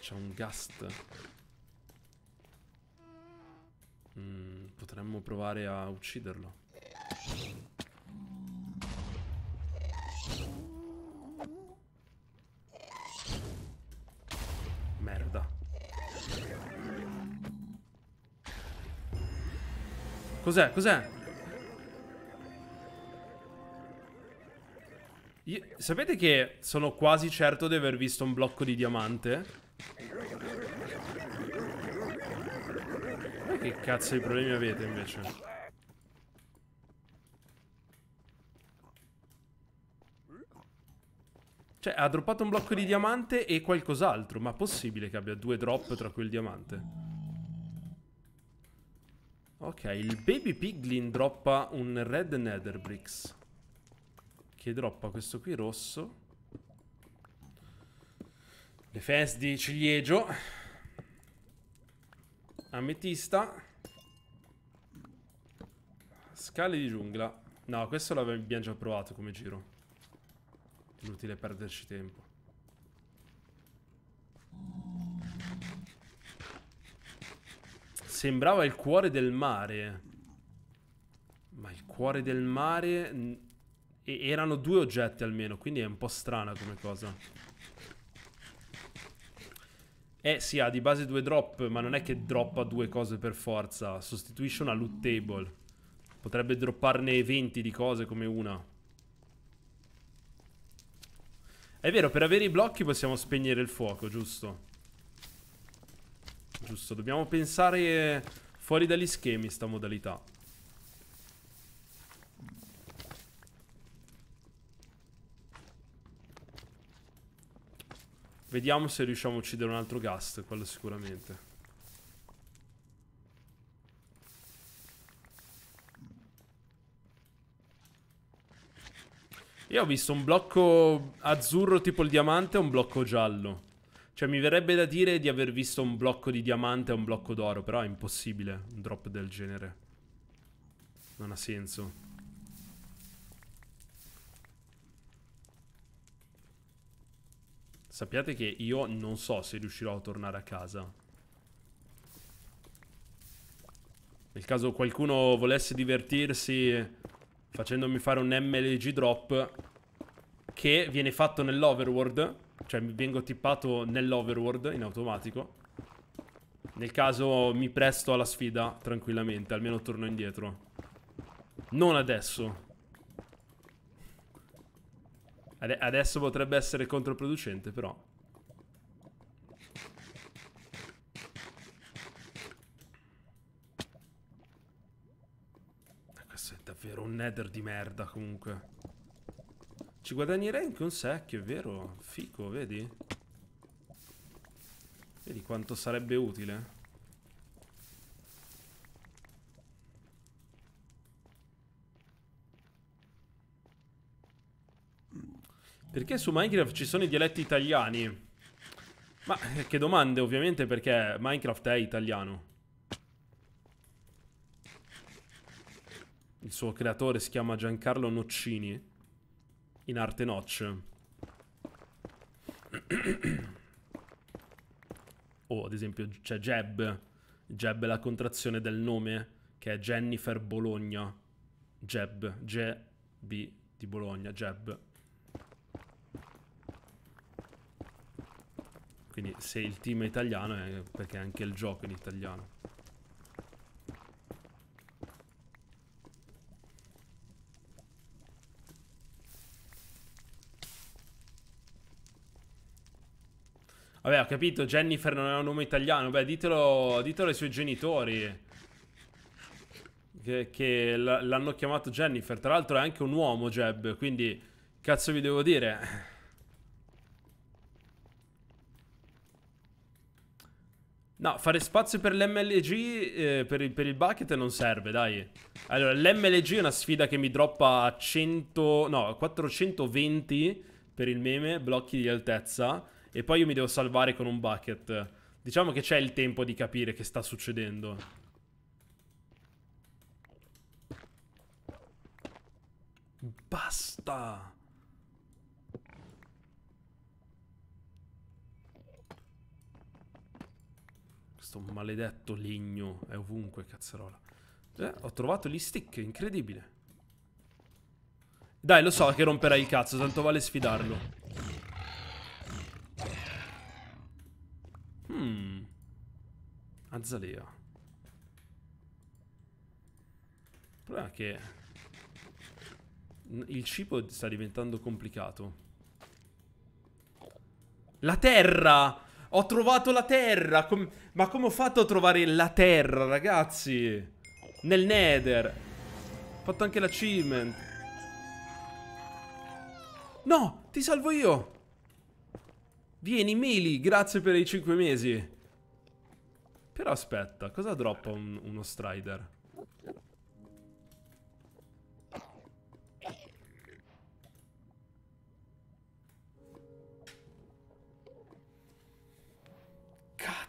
C'è un gast. Mm, potremmo provare a ucciderlo. Merda. Cos'è? Cos'è? Io, sapete che sono quasi certo di aver visto un blocco di diamante? Ma che cazzo di problemi avete invece? Cioè, ha droppato un blocco di diamante e qualcos'altro, ma possibile che abbia due drop tra quel diamante? Ok, il baby piglin droppa un red nether bricks che droppa questo qui rosso. Le fes di ciliegio. Ametista. Scale di giungla. No, questo l'abbiamo già provato come giro. Inutile perderci tempo. Sembrava il cuore del mare. Ma il cuore del mare e erano due oggetti almeno, quindi è un po' strana come cosa. Eh sì, ha di base due drop, ma non è che droppa due cose per forza. Sostituisce una loot table. Potrebbe dropparne 20 di cose come una. È vero, per avere i blocchi possiamo spegnere il fuoco, giusto? Giusto, dobbiamo pensare fuori dagli schemi sta modalità. Vediamo se riusciamo a uccidere un altro ghast, quello sicuramente. Io ho visto un blocco azzurro tipo il diamante e un blocco giallo. Cioè mi verrebbe da dire di aver visto un blocco di diamante e un blocco d'oro, però è impossibile un drop del genere. Non ha senso. Sappiate che io non so se riuscirò a tornare a casa. Nel caso qualcuno volesse divertirsi facendomi fare un MLG drop che viene fatto nell'overworld, cioè vengo tippato nell'overworld in automatico. Nel caso mi presto alla sfida tranquillamente, almeno torno indietro. Non adesso. Adesso potrebbe essere controproducente, però. Eh, questo è davvero un nether di merda, comunque. Ci guadagnerei anche un secchio, è vero? Fico, vedi? Vedi quanto sarebbe utile? Perché su Minecraft ci sono i dialetti italiani? Ma eh, che domande ovviamente perché Minecraft è italiano. Il suo creatore si chiama Giancarlo Noccini, in arte Notch. o oh, ad esempio c'è Jeb. Jeb è la contrazione del nome, che è Jennifer Bologna. Jeb, J-B di Bologna, Jeb. Quindi se il team è italiano è perché anche il gioco è in italiano. Vabbè, ho capito, Jennifer non è un nome italiano. Beh, ditelo, ditelo ai suoi genitori. Che, che l'hanno chiamato Jennifer. Tra l'altro è anche un uomo, Jeb, quindi cazzo vi devo dire? No, fare spazio per l'MLG, eh, per, per, il, bucket non serve, dai. Allora, l'MLG è una sfida che mi droppa 100, no, 420 per il meme, blocchi di altezza, e poi io mi devo salvare con un bucket. Diciamo che c'è il tempo di capire che sta succedendo. Basta! Questo maledetto legno è ovunque, cazzarola. Eh, ho trovato gli stick, incredibile. Dai, lo so che romperai il cazzo, tanto vale sfidarlo. Hmm. Azzalea. Il problema è che... Il cibo sta diventando complicato. La terra! Ho trovato la terra! Com Ma come ho fatto a trovare la terra, ragazzi? Nel nether. Ho fatto anche l'achievement. No! Ti salvo io! Vieni, Meli, grazie per i 5 mesi. Però aspetta, cosa droppa un uno Strider?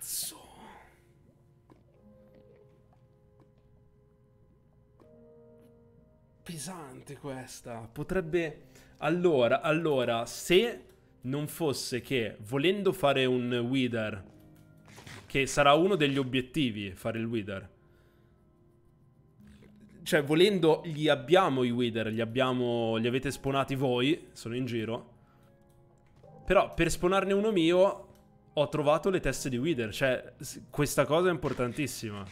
cazzo? Pesante questa. Potrebbe... Allora, allora, se non fosse che volendo fare un Wither, che sarà uno degli obiettivi fare il Wither, cioè volendo gli abbiamo i Wither, li abbiamo, li avete spawnati voi, sono in giro, però per spawnarne uno mio ho trovato le teste di Wither. Cioè, questa cosa è importantissima.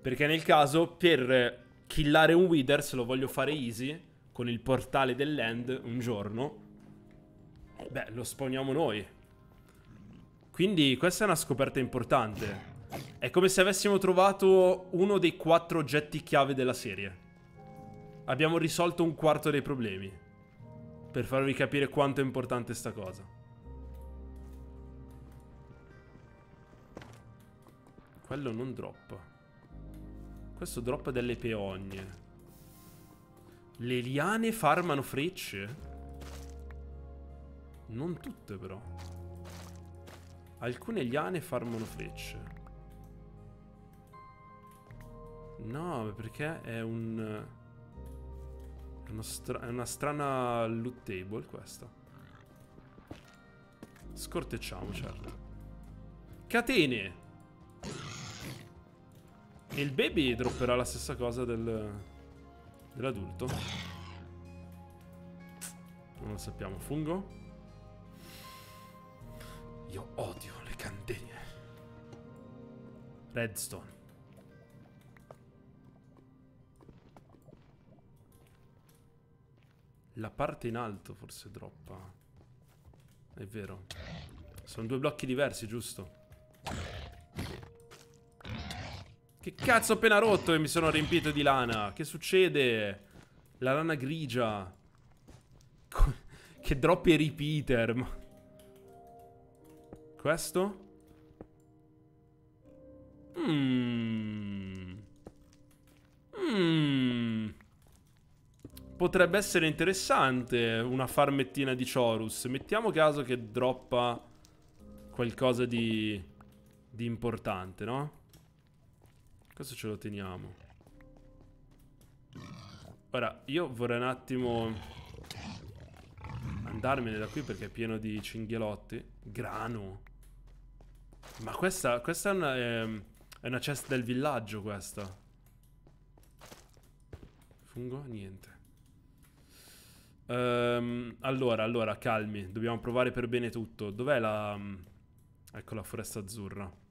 Perché nel caso, per killare un Wither, se lo voglio fare easy, con il portale dell'end un giorno, beh, lo spawniamo noi. Quindi questa è una scoperta importante. È come se avessimo trovato uno dei quattro oggetti chiave della serie. Abbiamo risolto un quarto dei problemi. Per farvi capire quanto è importante sta cosa. Quello non droppa. Questo droppa delle peogne. Le liane farmano frecce? Non tutte però. Alcune liane farmano frecce. No, perché è un... È una, stra... è una strana loot table questa. Scortecciamo, certo. Catene! E il baby dropperà la stessa cosa del... dell'adulto? Non lo sappiamo. Fungo? Io odio le candele. Redstone. La parte in alto forse droppa. È vero. Sono due blocchi diversi, giusto? Che cazzo ho appena rotto e mi sono riempito di lana? Che succede? La lana grigia. che drop e repeater. Erm-. Questo? Mmm. Mmm. Potrebbe essere interessante una farmettina di Chorus. Mettiamo caso che droppa qualcosa di... di importante, no? Questo ce lo teniamo. Ora, io vorrei un attimo andarmene da qui perché è pieno di cinghialotti. Grano. Ma questa, questa è, una, è, ehm, è una cesta del villaggio questa. Fungo? Niente. Um, allora, allora, calmi. Dobbiamo provare per bene tutto. Dov'è la... Ehm, ecco la foresta azzurra.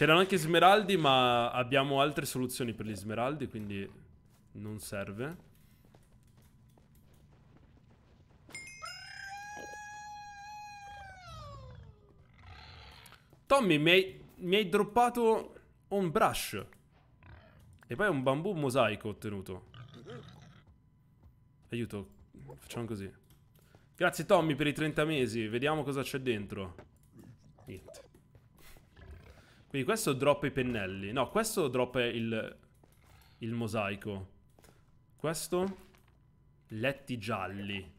C'erano anche smeraldi, ma abbiamo altre soluzioni per gli smeraldi, quindi non serve. Tommy, mi hai, mi hai droppato un brush. E poi un bambù mosaico ottenuto. Aiuto, facciamo così. Grazie Tommy per i 30 mesi, vediamo cosa c'è dentro. Niente. Quindi questo droppa i pennelli. No, questo droppa il, il mosaico. Questo? Letti gialli.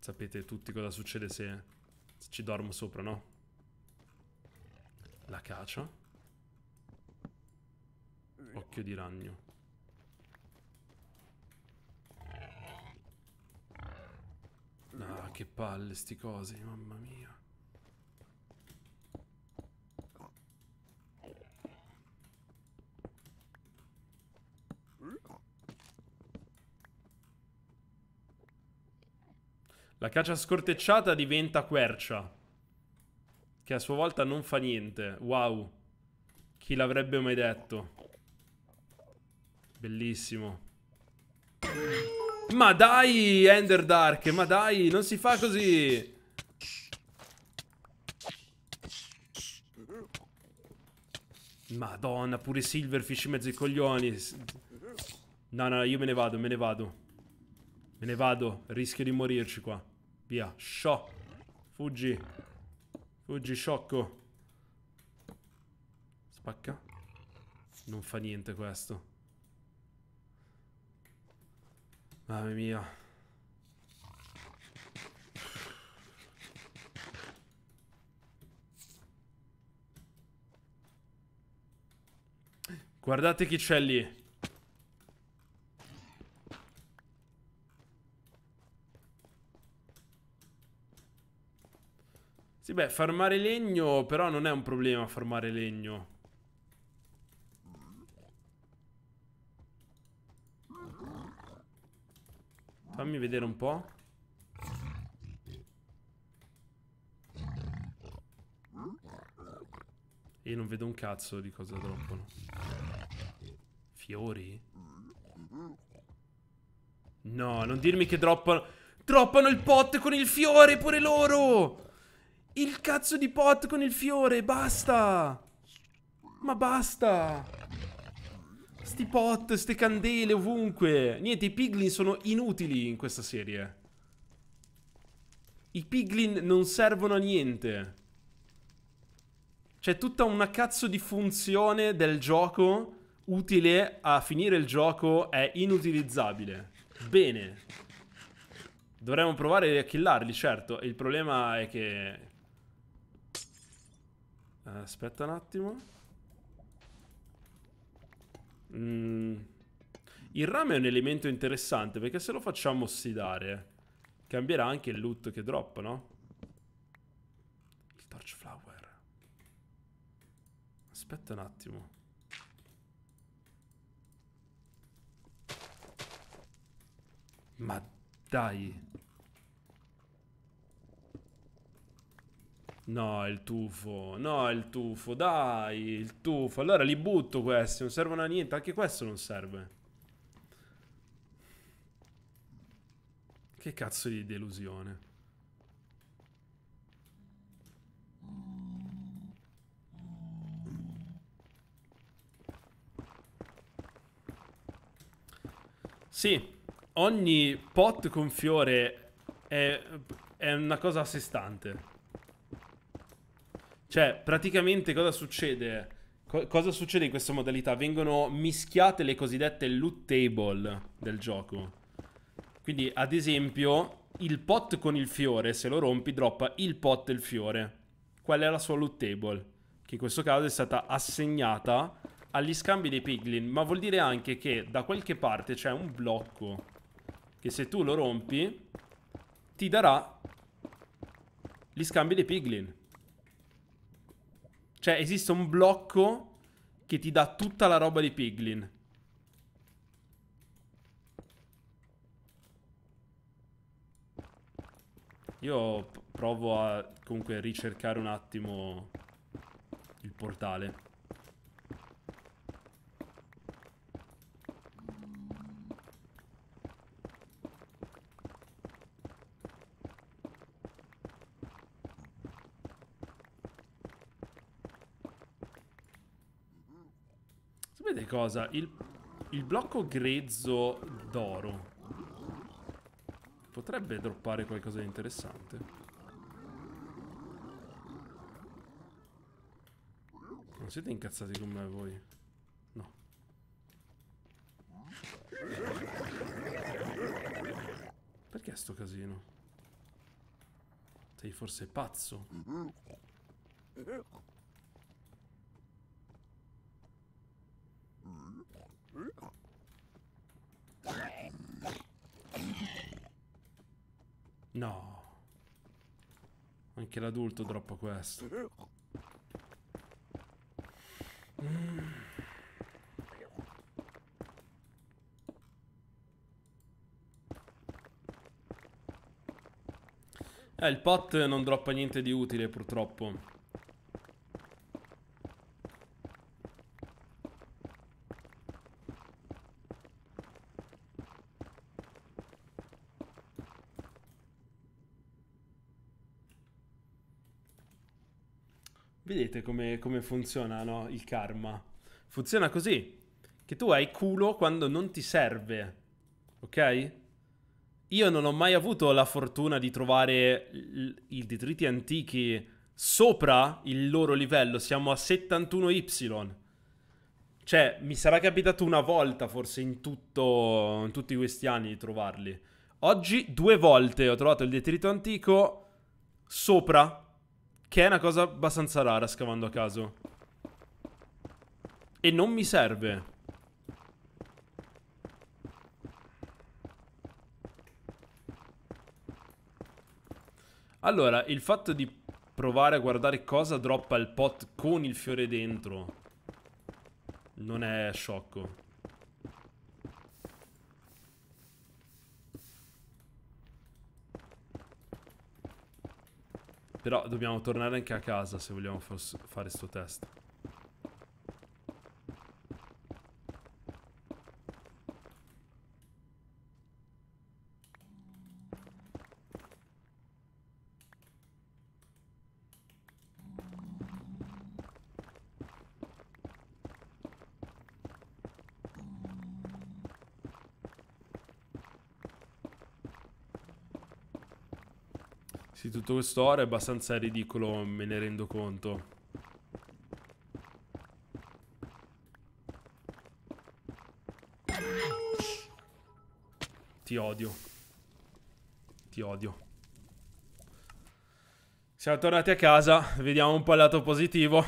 Sapete tutti cosa succede se, se ci dormo sopra, no? La caccia. Occhio di ragno. No, ah, no, che palle sti cosi, mamma mia. La caccia scortecciata diventa quercia. Che a sua volta non fa niente. Wow. Chi l'avrebbe mai detto? Bellissimo. Ma dai, Ender Dark, ma dai, non si fa così. Madonna, pure Silverfish in mezzo ai coglioni. No, no, io me ne vado, me ne vado. Me ne vado, rischio di morirci qua. Via, sciò. Fuggi. Fuggi, sciocco. Spacca. Non fa niente questo. Mamma mia. Guardate chi c'è lì. Sì, beh, farmare legno però non è un problema farmare legno. Fammi vedere un po'. Io non vedo un cazzo di cosa droppano. Fiori? No, non dirmi che droppano... Droppano il pot con il fiore pure loro! Il cazzo di pot con il fiore, basta! Ma basta! Sti pot, ste candele ovunque. Niente, i piglin sono inutili in questa serie. I piglin non servono a niente. C'è tutta una cazzo di funzione del gioco utile a finire il gioco è inutilizzabile. Bene. Dovremmo provare a killarli, certo. Il problema è che... Eh, aspetta un attimo. Mm. Il rame è un elemento interessante perché se lo facciamo ossidare cambierà anche il loot che droppa, no? Il torchflower. Aspetta un attimo. Ma dai. No, il tufo, no, il tufo, dai, il tufo. Allora li butto questi, non servono a niente, anche questo non serve. Che cazzo di delusione. Sì, ogni pot con fiore è, è una cosa a sé stante. Cioè, praticamente cosa succede? Co- cosa succede in questa modalità? Vengono mischiate le cosiddette loot table del gioco. Quindi, ad esempio, il pot con il fiore, se lo rompi, droppa il pot e il fiore. Qual è la sua loot table, che in questo caso è stata assegnata agli scambi dei piglin, ma vuol dire anche che da qualche parte c'è un blocco che se tu lo rompi ti darà gli scambi dei piglin. Cioè, esiste un blocco che ti dà tutta la roba di Piglin. Io provo a comunque ricercare un attimo il portale. sapete cosa? Il, il blocco grezzo d'oro potrebbe droppare qualcosa di interessante. Non siete incazzati con me voi? No. Perché sto casino? Sei forse pazzo? No. Anche l'adulto droppa questo. Eh, il pot non droppa niente di utile purtroppo. come, come funziona no? il karma. Funziona così, che tu hai culo quando non ti serve, ok? Io non ho mai avuto la fortuna di trovare i detriti antichi sopra il loro livello, siamo a 71Y. Cioè, mi sarà capitato una volta forse in, tutto, in tutti questi anni di trovarli. Oggi due volte ho trovato il detrito antico sopra che è una cosa abbastanza rara scavando a caso. E non mi serve. Allora, il fatto di provare a guardare cosa droppa il pot con il fiore dentro non è sciocco. Però dobbiamo tornare anche a casa se vogliamo fare sto test. tutto questo oro è abbastanza ridicolo, me ne rendo conto. Ti odio. Ti odio. Siamo tornati a casa, vediamo un po' il lato positivo.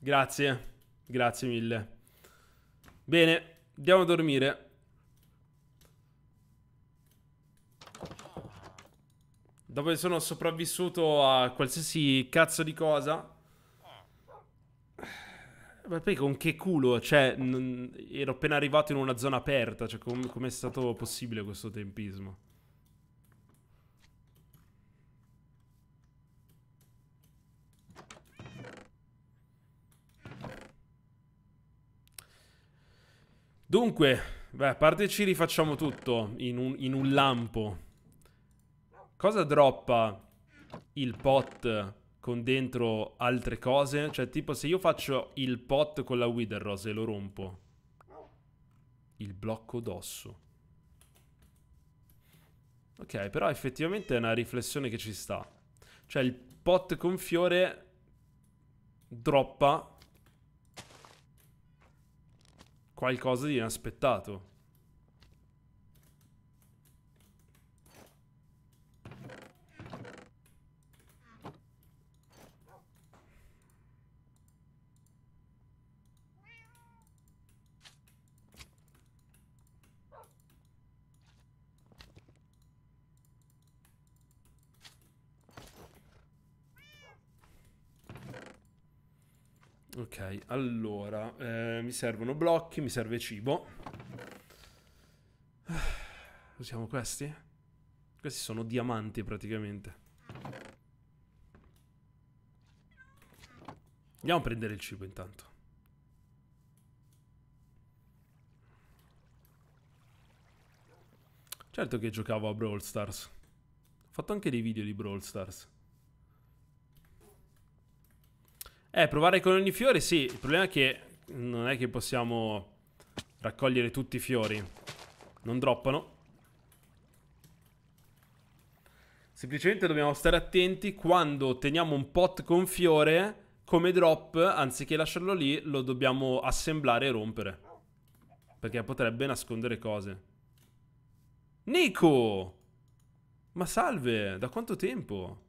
Grazie, grazie mille. Bene, andiamo a dormire. Dopo che sono sopravvissuto a qualsiasi cazzo di cosa. Ma poi con che culo? Cioè, non... ero appena arrivato in una zona aperta. Cioè, com com'è stato possibile questo tempismo? Dunque, beh, a parte ci rifacciamo tutto in un, in un lampo. Cosa droppa il pot con dentro altre cose? Cioè, tipo, se io faccio il pot con la Wither Rose e lo rompo. Il blocco d'osso. Ok, però effettivamente è una riflessione che ci sta. Cioè, il pot con fiore droppa qualcosa di inaspettato. Ok, allora, eh, mi servono blocchi, mi serve cibo. Ah, usiamo questi? Questi sono diamanti praticamente. Andiamo a prendere il cibo intanto. Certo che giocavo a Brawl Stars. Ho fatto anche dei video di Brawl Stars. Eh, provare con ogni fiore, sì. Il problema è che non è che possiamo raccogliere tutti i fiori. Non droppano. Semplicemente dobbiamo stare attenti quando teniamo un pot con fiore come drop, anziché lasciarlo lì, lo dobbiamo assemblare e rompere. Perché potrebbe nascondere cose. Nico! Ma salve, da quanto tempo?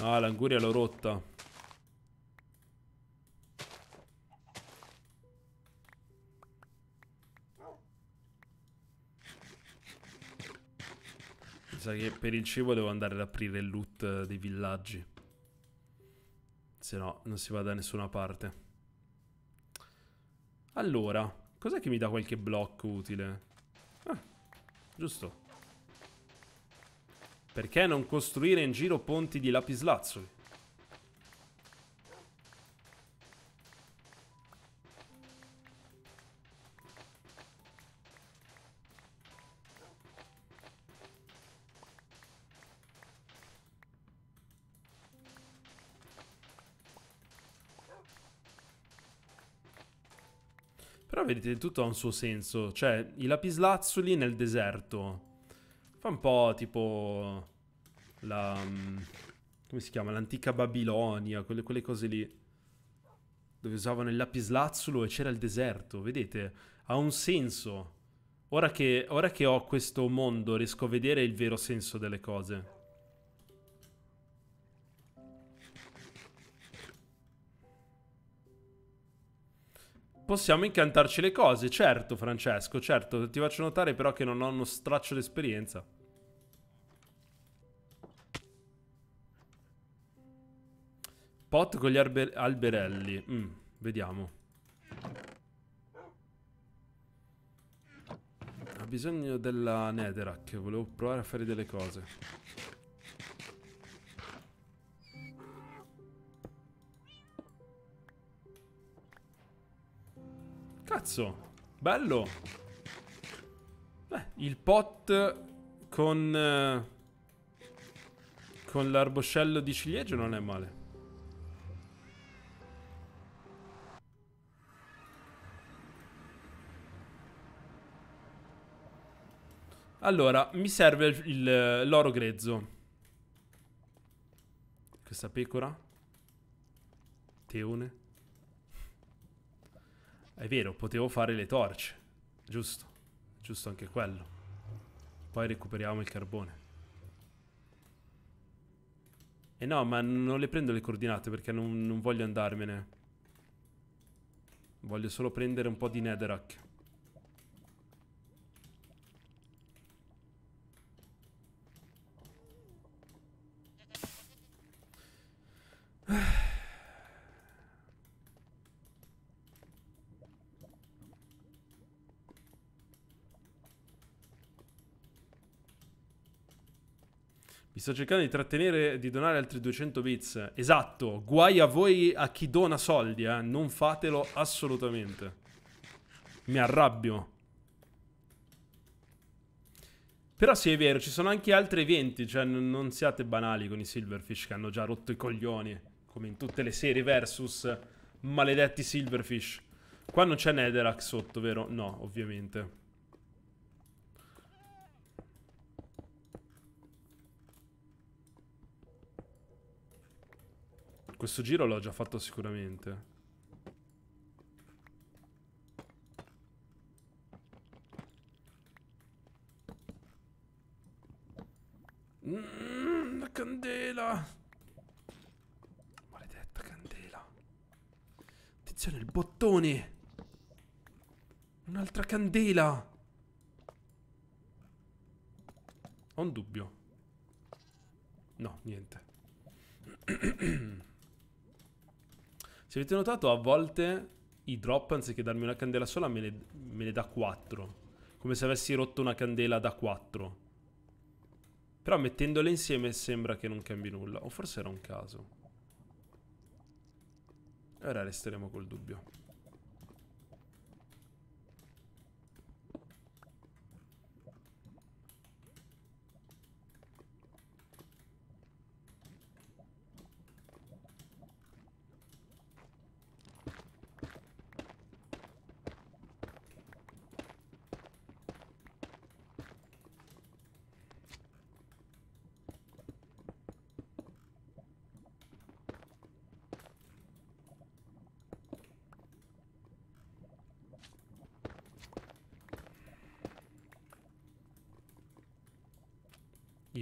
No, l'anguria l'ho rotta. Mi sa che per il cibo devo andare ad aprire il loot dei villaggi. Se no, non si va da nessuna parte. Allora, cos'è che mi dà qualche blocco utile? Ah, giusto. Perché non costruire in giro ponti di lapislazzuli? Però vedete, tutto ha un suo senso. Cioè, i lapislazzuli nel deserto Fa un po' tipo la... Mm, come si chiama? L'antica Babilonia, quelle, quelle cose lì. Dove usavano il lapislazzulo e c'era il deserto, vedete? Ha un senso. Ora che, ora che ho questo mondo riesco a vedere il vero senso delle cose. possiamo incantarci le cose, certo Francesco, certo. Ti faccio notare però che non ho uno straccio d'esperienza. Pot con gli alber alberelli. Mm, vediamo. Ha bisogno della netherrack. Volevo provare a fare delle cose. Cazzo. Bello. Beh, il pot con... Eh, con l'arboscello di ciliegio non è male. Allora, mi serve eh, l'oro grezzo. Questa pecora. Teone. È vero, potevo fare le torce. Giusto. Giusto anche quello. Poi recuperiamo il carbone. E eh no, ma non le prendo le coordinate perché non, non voglio andarmene. Voglio solo prendere un po' di netherrack. Vi sto cercando di trattenere, di donare altri 200 bits. Esatto, guai a voi, a chi dona soldi, eh. Non fatelo assolutamente. Mi arrabbio. Però sì, è vero, ci sono anche altri eventi, cioè non siate banali con i Silverfish che hanno già rotto i coglioni, come in tutte le serie versus maledetti Silverfish. Qua non c'è Netherrack sotto, vero? No, ovviamente. Questo giro l'ho già fatto sicuramente. Mm, la candela! Maledetta candela. Attenzione, il bottone! Un'altra candela! Ho un dubbio. No, niente. Se avete notato, a volte i drop, anziché darmi una candela sola, me ne, me ne dà 4. Come se avessi rotto una candela da 4. Però mettendole insieme sembra che non cambi nulla. O forse era un caso. Ora resteremo col dubbio.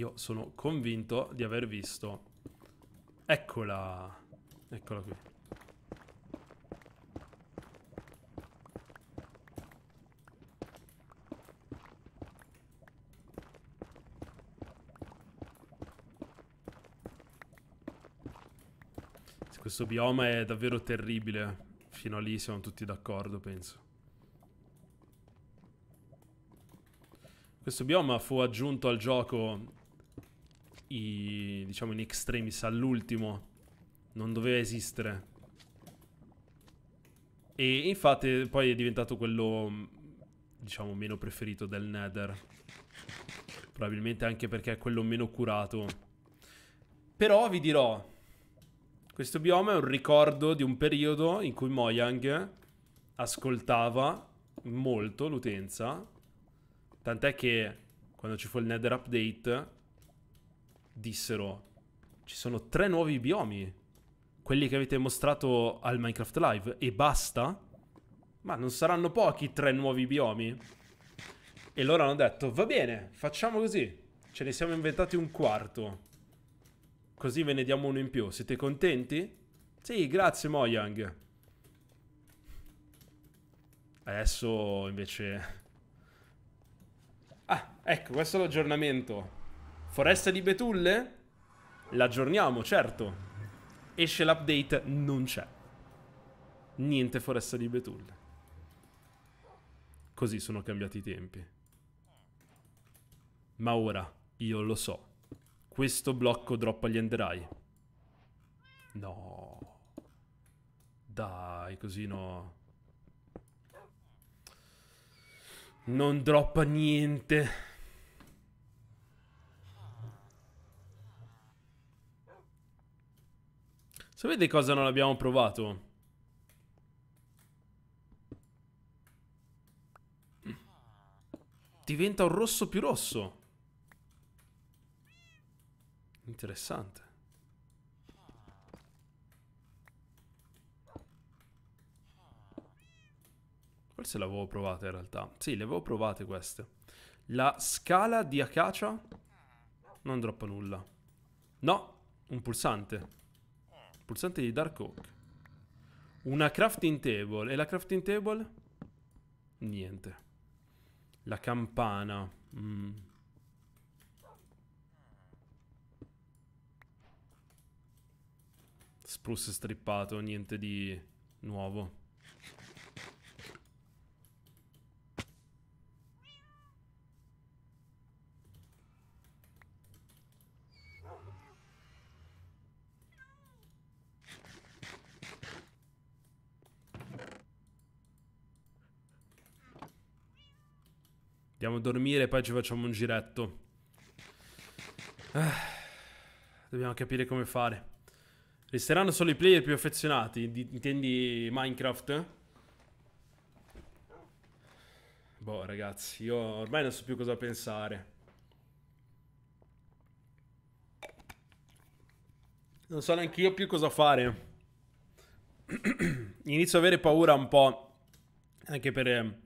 io sono convinto di aver visto. Eccola. Eccola qui. Questo bioma è davvero terribile. Fino a lì siamo tutti d'accordo, penso. Questo bioma fu aggiunto al gioco i, diciamo in extremis all'ultimo. Non doveva esistere. E infatti poi è diventato quello, diciamo, meno preferito del Nether. Probabilmente anche perché è quello meno curato. Però vi dirò, questo bioma è un ricordo di un periodo in cui Mojang ascoltava molto l'utenza. Tant'è che quando ci fu il Nether Update dissero ci sono tre nuovi biomi, quelli che avete mostrato al Minecraft Live, e basta? Ma non saranno pochi tre nuovi biomi? E loro hanno detto, va bene, facciamo così, ce ne siamo inventati un quarto, così ve ne diamo uno in più, siete contenti? Sì, grazie Mojang. Adesso invece... Ah, ecco, questo è l'aggiornamento. Foresta di Betulle? L'aggiorniamo, certo. Esce l'update, non c'è. Niente Foresta di Betulle. Così sono cambiati i tempi. Ma ora, io lo so. Questo blocco droppa gli enderai. No. Dai, così no. Non droppa niente. Sapete cosa non abbiamo provato? Diventa un rosso più rosso. Interessante. Forse le avevo provate in realtà. Sì, le avevo provate queste. La scala di acacia non droppa nulla. No, un pulsante. Pulsante di Dark Oak. Una crafting table. E la crafting table? Niente. La campana. Mm. Spruce strippato, niente di nuovo. Andiamo a dormire e poi ci facciamo un giretto. Ah, dobbiamo capire come fare. Resteranno solo i player più affezionati, di, intendi Minecraft? Boh, ragazzi, io ormai non so più cosa pensare. Non so neanche io più cosa fare. Inizio a avere paura un po'. Anche per ehm,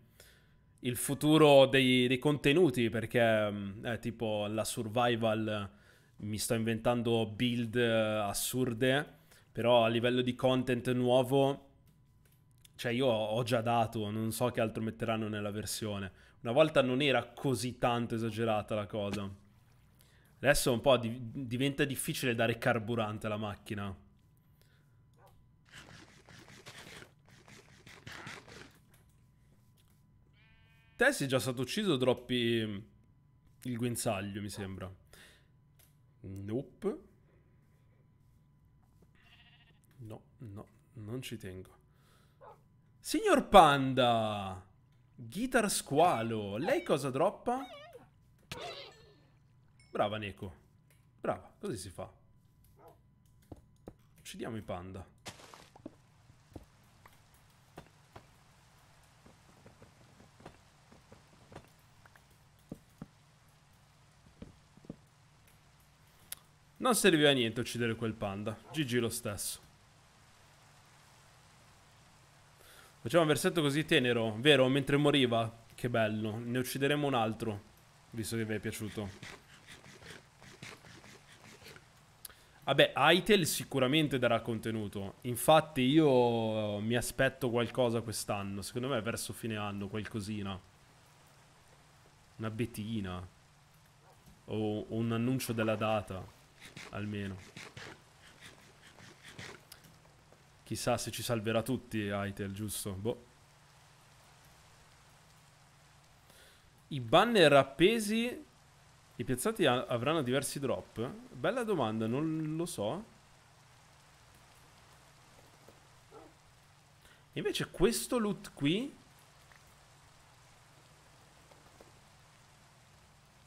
il futuro dei, dei contenuti, perché eh, tipo la survival mi sto inventando build eh, assurde, però a livello di content nuovo, cioè io ho già dato, non so che altro metteranno nella versione. Una volta non era così tanto esagerata la cosa. Adesso un po' di- diventa difficile dare carburante alla macchina. te sei già stato ucciso, droppi il guinzaglio, mi sembra. Nope. No, no, non ci tengo. Signor Panda! Guitar squalo. Lei cosa droppa? Brava, Neko. Brava, così si fa. Uccidiamo i panda. Non serviva a niente uccidere quel panda. GG lo stesso. Facciamo un versetto così tenero, vero? Mentre moriva. Che bello. Ne uccideremo un altro, visto che vi è piaciuto. Vabbè, Aitel sicuramente darà contenuto. Infatti io eh, mi aspetto qualcosa quest'anno. Secondo me verso fine anno, qualcosina. Una betina. O un annuncio della data. Almeno. Chissà se ci salverà tutti Aitel, giusto? Boh. I banner appesi e piazzati avranno diversi drop? Bella domanda, non lo so. Invece questo loot qui...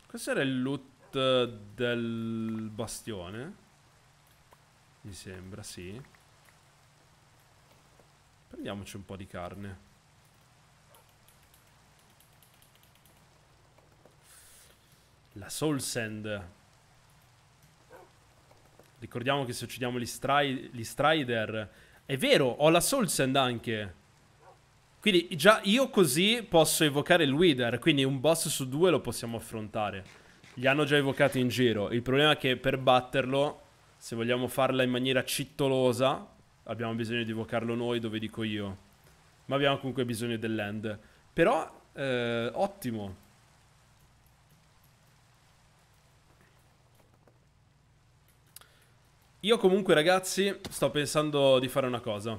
Questo era il loot del bastione. Mi sembra, sì. Prendiamoci un po' di carne. La Soul Sand. Ricordiamo che se uccidiamo gli, stri gli Strider... È vero, ho la Soul Sand anche. Quindi già io così posso evocare il Wither, quindi un boss su due lo possiamo affrontare. Li hanno già evocati in giro. Il problema è che per batterlo, se vogliamo farla in maniera cittolosa, abbiamo bisogno di evocarlo noi, dove dico io. Ma abbiamo comunque bisogno dell'end. Però, eh, ottimo. Io comunque ragazzi sto pensando di fare una cosa.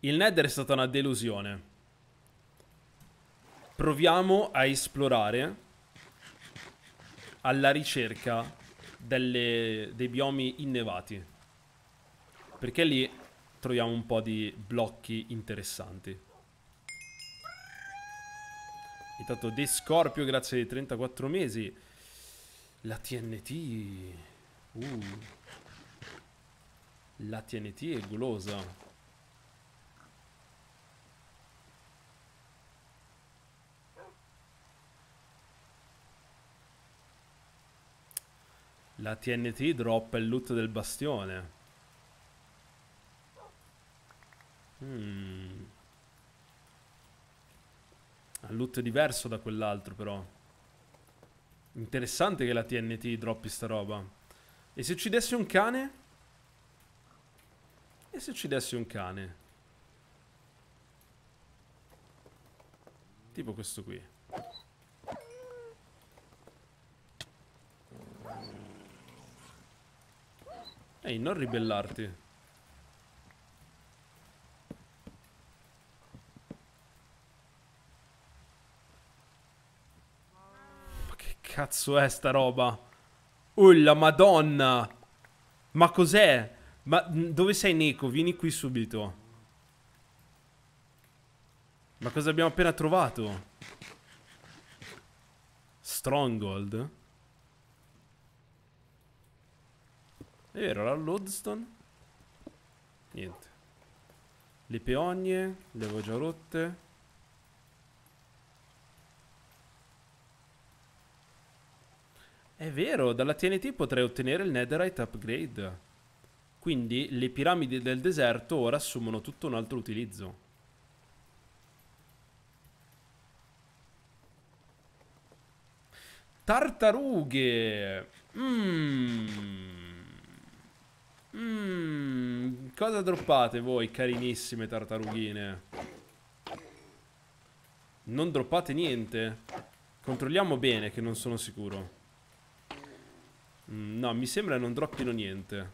Il Nether è stata una delusione proviamo a esplorare alla ricerca delle, dei biomi innevati. Perché lì troviamo un po' di blocchi interessanti. Intanto De Scorpio, grazie ai 34 mesi. La TNT. Uh. La TNT è golosa. La TNT droppa il loot del bastione. Hmm. Ha loot diverso da quell'altro però. Interessante che la TNT droppi sta roba. E se uccidessi un cane? E se uccidessi un cane? Tipo questo qui. Ehi, non ribellarti. Ma che cazzo è sta roba? Ulla, madonna! Ma cos'è? Ma dove sei Neko? Vieni qui subito. Ma cosa abbiamo appena trovato? Stronghold? È vero, la lodestone. Niente. Le peogne le avevo già rotte. È vero, dalla TNT potrei ottenere il netherite upgrade. Quindi le piramidi del deserto ora assumono tutto un altro utilizzo. Tartarughe! Mmm... Mm, cosa droppate voi, carinissime tartarughine? Non droppate niente? Controlliamo bene che non sono sicuro. Mm, no, mi sembra che non droppino niente.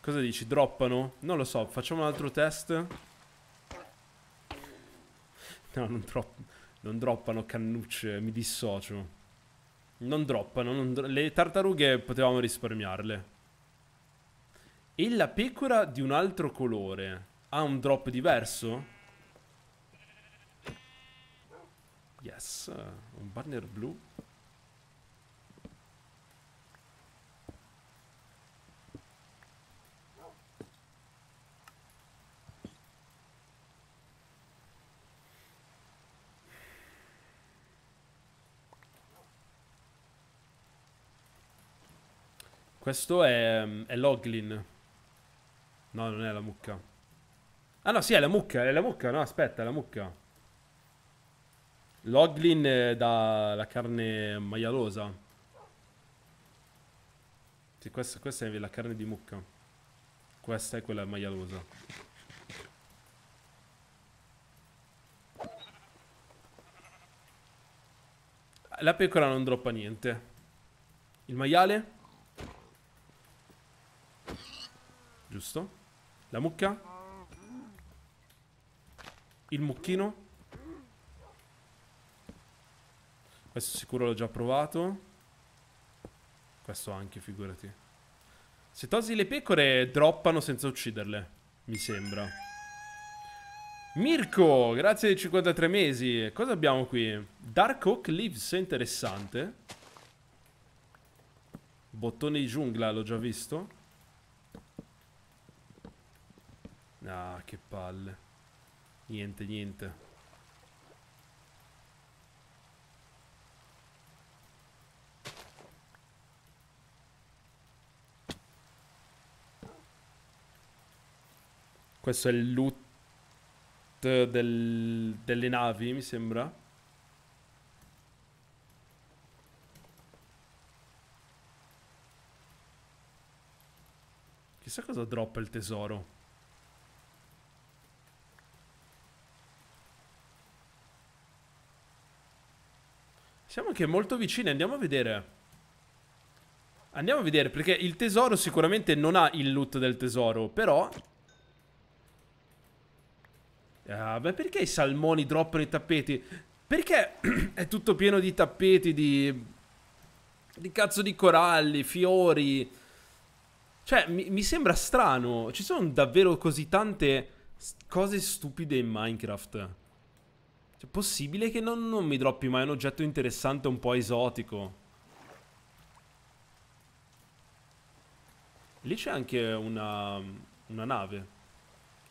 Cosa dici? Droppano? Non lo so, facciamo un altro test. No, non troppo. Non droppano cannucce, mi dissocio. Non droppano, non dro le tartarughe potevamo risparmiarle. E la pecora di un altro colore ha un drop diverso? Yes, un banner blu. Questo è, mm, è Loglin. No, non è la mucca. Ah no, sì, è la mucca, è la mucca, no, aspetta, è la mucca. Loglin dà la carne maialosa. Sì, questa, questa è la carne di mucca. Questa è quella maialosa. La pecora non droppa niente. Il maiale? Giusto. La mucca. Il mucchino. Questo sicuro l'ho già provato. Questo anche, figurati. Se togli le pecore, droppano senza ucciderle. Mi sembra. Mirko, grazie dei 53 mesi. Cosa abbiamo qui? Dark Oak Leaves, interessante. Bottone di giungla, l'ho già visto. Ah, che palle. Niente, niente. Questo è il loot del, delle navi, mi sembra. Chissà cosa droppa il tesoro. Siamo anche molto vicini, andiamo a vedere. Andiamo a vedere, perché il tesoro sicuramente non ha il loot del tesoro, però... Ah, beh, perché i salmoni droppano i tappeti? Perché è tutto pieno di tappeti, di... Di cazzo di coralli, fiori... Cioè, mi, mi sembra strano. Ci sono davvero così tante cose stupide in Minecraft. Cioè, possibile che non, non mi droppi mai un oggetto interessante un po' esotico? Lì c'è anche una, una nave.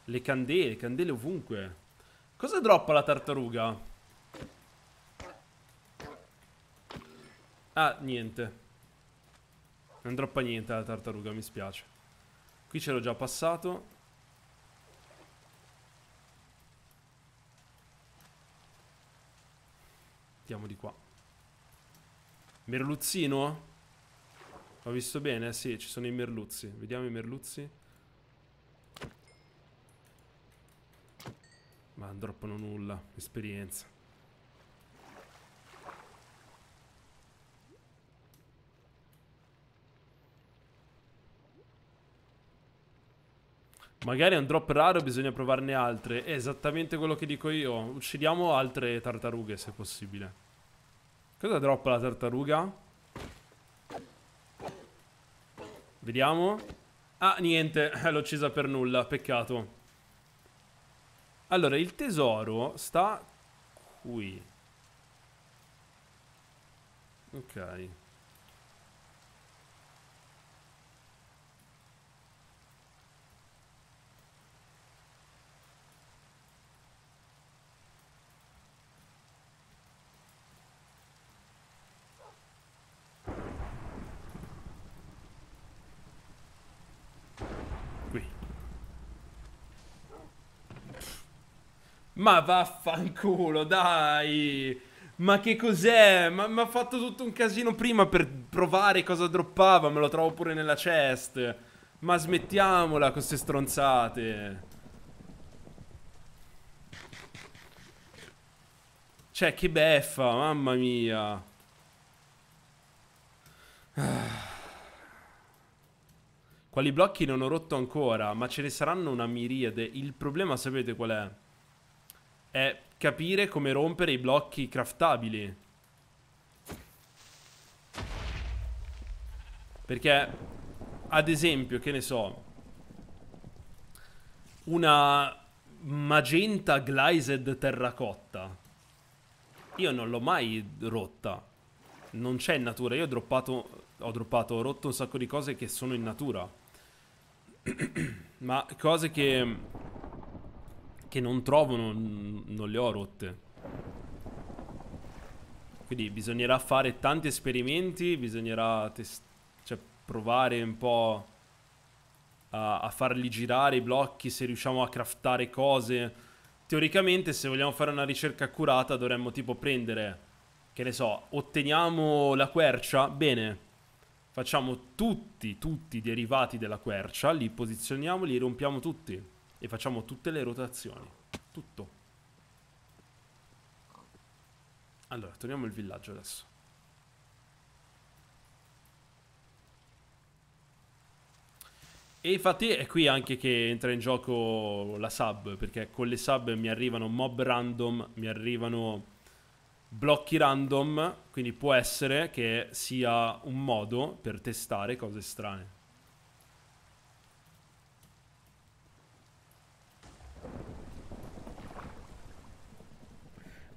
Le candele, candele ovunque. Cosa droppa la tartaruga? Ah, niente. Non droppa niente la tartaruga, mi spiace. Qui ce l'ho già passato. Andiamo di qua. Merluzzino? Ho visto bene? Sì, ci sono i merluzzi. Vediamo i merluzzi. Ma non nulla. Esperienza. Magari è un drop raro, bisogna provarne altre. È esattamente quello che dico io. Uccidiamo altre tartarughe se possibile. Cosa droppa la tartaruga? Vediamo. Ah, niente, l'ho uccisa per nulla, peccato. Allora, il tesoro sta qui. Ok. Ma vaffanculo, dai! Ma che cos'è? Ma mi ha fatto tutto un casino prima per provare cosa droppava, me lo trovo pure nella chest. Ma smettiamola con queste stronzate. Cioè, che beffa, mamma mia. Quali blocchi non ho rotto ancora? Ma ce ne saranno una miriade. Il problema sapete qual è? è capire come rompere i blocchi craftabili. Perché, ad esempio, che ne so, una magenta glazed terracotta. Io non l'ho mai rotta. Non c'è in natura. Io ho droppato, ho droppato, ho rotto un sacco di cose che sono in natura. Ma cose che che non trovo non, non le ho rotte. Quindi bisognerà fare tanti esperimenti, bisognerà cioè, provare un po' a, a farli girare i blocchi, se riusciamo a craftare cose. Teoricamente se vogliamo fare una ricerca accurata dovremmo tipo prendere, che ne so, otteniamo la quercia, bene, facciamo tutti, tutti i derivati della quercia, li posizioniamo, li rompiamo tutti e facciamo tutte le rotazioni. Tutto. Allora, torniamo al villaggio adesso. E infatti è qui anche che entra in gioco la sub, perché con le sub mi arrivano mob random, mi arrivano blocchi random, quindi può essere che sia un modo per testare cose strane.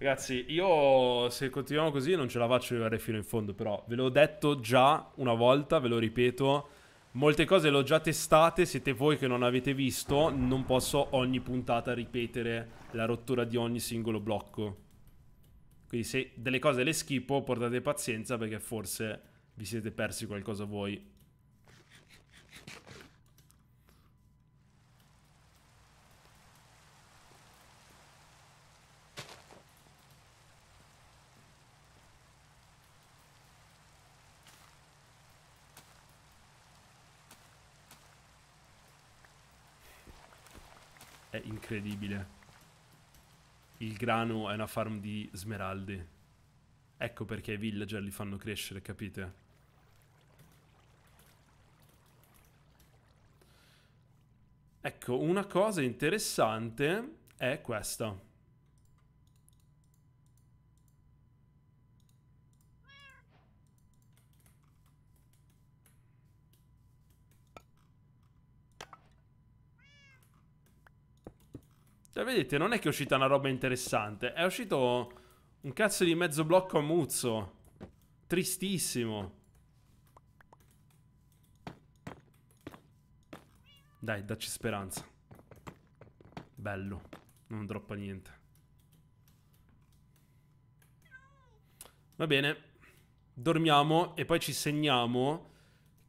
Ragazzi, io se continuiamo così non ce la faccio arrivare fino in fondo, però ve l'ho detto già una volta, ve lo ripeto, molte cose le ho già testate, siete voi che non avete visto, non posso ogni puntata ripetere la rottura di ogni singolo blocco. Quindi se delle cose le schippo, portate pazienza perché forse vi siete persi qualcosa voi è incredibile. Il grano è una farm di smeraldi. Ecco perché i villager li fanno crescere, capite? Ecco, una cosa interessante è questa. Cioè, vedete, non è che è uscita una roba interessante. È uscito un cazzo di mezzo blocco a muzzo. Tristissimo. Dai, dacci speranza. Bello. Non droppa niente. Va bene. Dormiamo e poi ci segniamo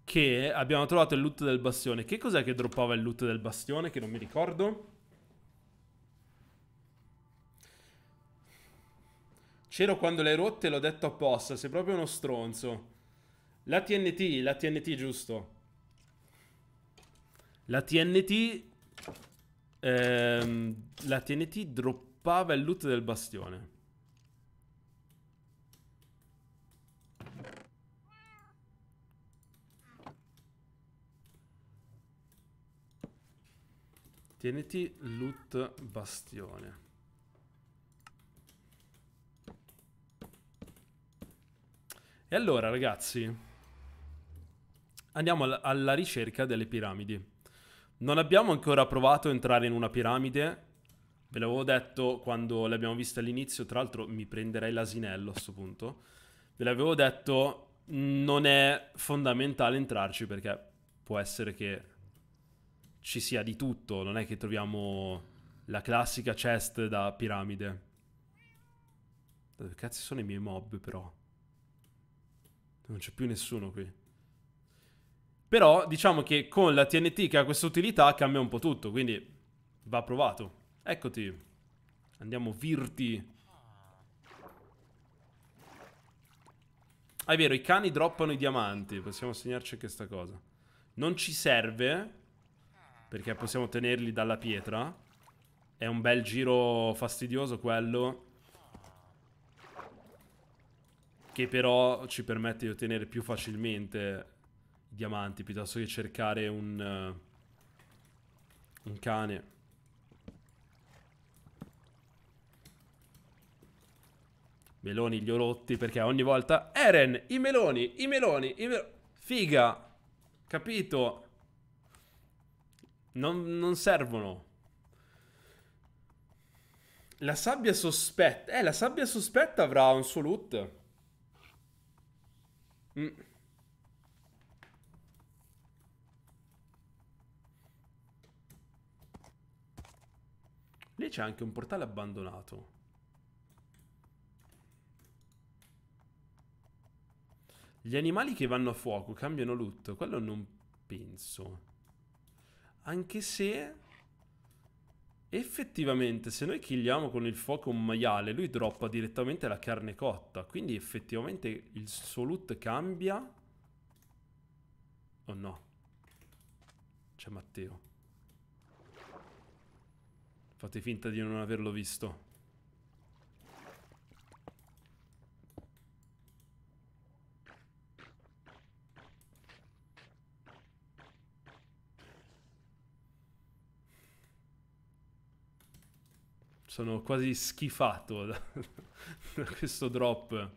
che abbiamo trovato il loot del bastione. Che cos'è che droppava il loot del bastione? Che non mi ricordo. C'ero quando l'hai rotte, e l'ho detto apposta. Sei proprio uno stronzo. La TNT, la TNT giusto. La TNT... Ehm, la TNT droppava il loot del bastione. TNT loot bastione. E allora, ragazzi, andiamo alla ricerca delle piramidi. Non abbiamo ancora provato a entrare in una piramide. Ve l'avevo detto quando le abbiamo viste all'inizio. Tra l'altro, mi prenderei l'asinello a questo punto. Ve l'avevo detto, non è fondamentale entrarci perché può essere che ci sia di tutto. Non è che troviamo la classica chest da piramide. Dove cazzo sono i miei mob, però? Non c'è più nessuno qui. Però diciamo che con la TNT che ha questa utilità cambia un po' tutto, quindi va provato. Eccoti. Andiamo virti. Ah, è vero, i cani droppano i diamanti. Possiamo segnarci anche questa cosa. Non ci serve, perché possiamo tenerli dalla pietra. È un bel giro fastidioso quello che però ci permette di ottenere più facilmente diamanti piuttosto che cercare un, uh, un cane. Meloni li ho rotti perché ogni volta... Eren, i meloni, i meloni, i meloni... Figa, capito? Non, non servono. La sabbia sospetta... Eh, la sabbia sospetta avrà un suo loot. Mm. Lì c'è anche un portale abbandonato. Gli animali che vanno a fuoco cambiano loot? Quello non penso. Anche se... Effettivamente, se noi killiamo con il fuoco un maiale, lui droppa direttamente la carne cotta. Quindi effettivamente il suo loot cambia. O oh no? C'è Matteo. Fate finta di non averlo visto. sono quasi schifato da, da questo drop.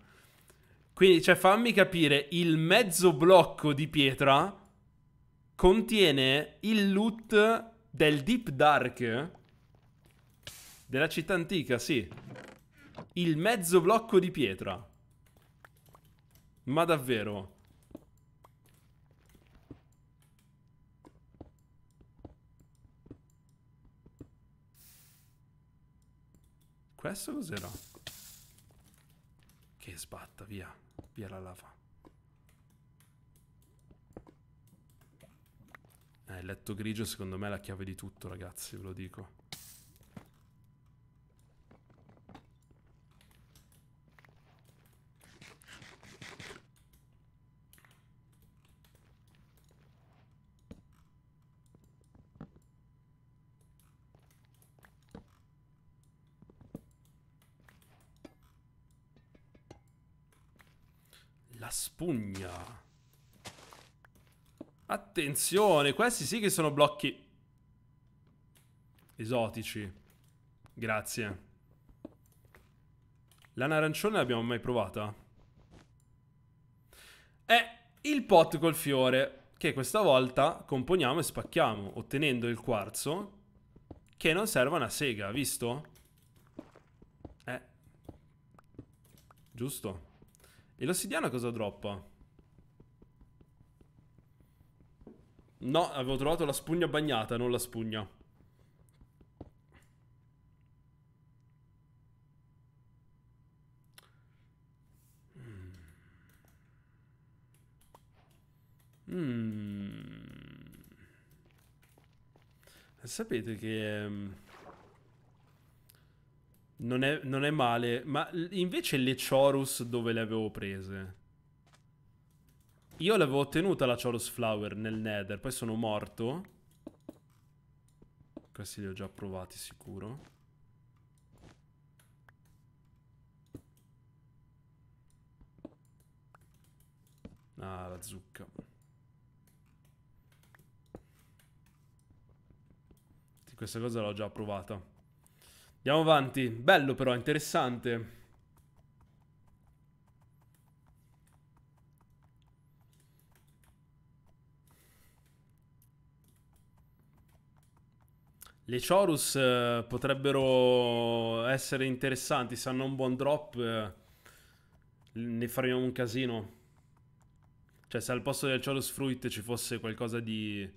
Quindi, cioè, fammi capire, il mezzo blocco di pietra contiene il loot del Deep Dark della città antica, sì. Il mezzo blocco di pietra. Ma davvero? Questo cos'era? Che sbatta, via. Via la lava. Eh, il letto grigio secondo me è la chiave di tutto, ragazzi, ve lo dico. spugna. Attenzione, questi sì che sono blocchi esotici. Grazie. Lana arancione l'abbiamo mai provata? È il pot col fiore, che questa volta componiamo e spacchiamo, ottenendo il quarzo, che non serve a una sega, visto? Eh. Giusto. E l'ossidiana cosa droppa? No, avevo trovato la spugna bagnata, non la spugna. Mm. mm. Sapete che... Ehm, non è, non è male, ma invece le Chorus dove le avevo prese? Io l'avevo ottenuta la Chorus Flower nel Nether, poi sono morto. Questi li ho già provati sicuro. Ah, la zucca. Questa cosa l'ho già provata. Andiamo avanti. Bello però, interessante. Le Chorus eh, potrebbero essere interessanti, se hanno un buon drop eh, ne faremo un casino. Cioè se al posto del Chorus Fruit ci fosse qualcosa di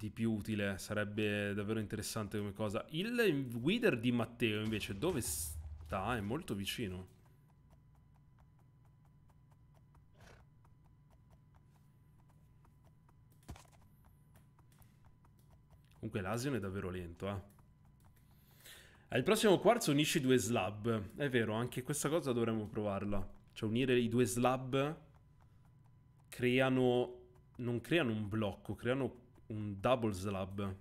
di più utile, sarebbe davvero interessante come cosa. Il Wither di Matteo invece dove sta? È molto vicino. Comunque l'Asian è davvero lento, eh. Al prossimo quarzo unisci i due slab. È vero, anche questa cosa dovremmo provarla. Cioè unire i due slab creano... Non creano un blocco, creano un double slab.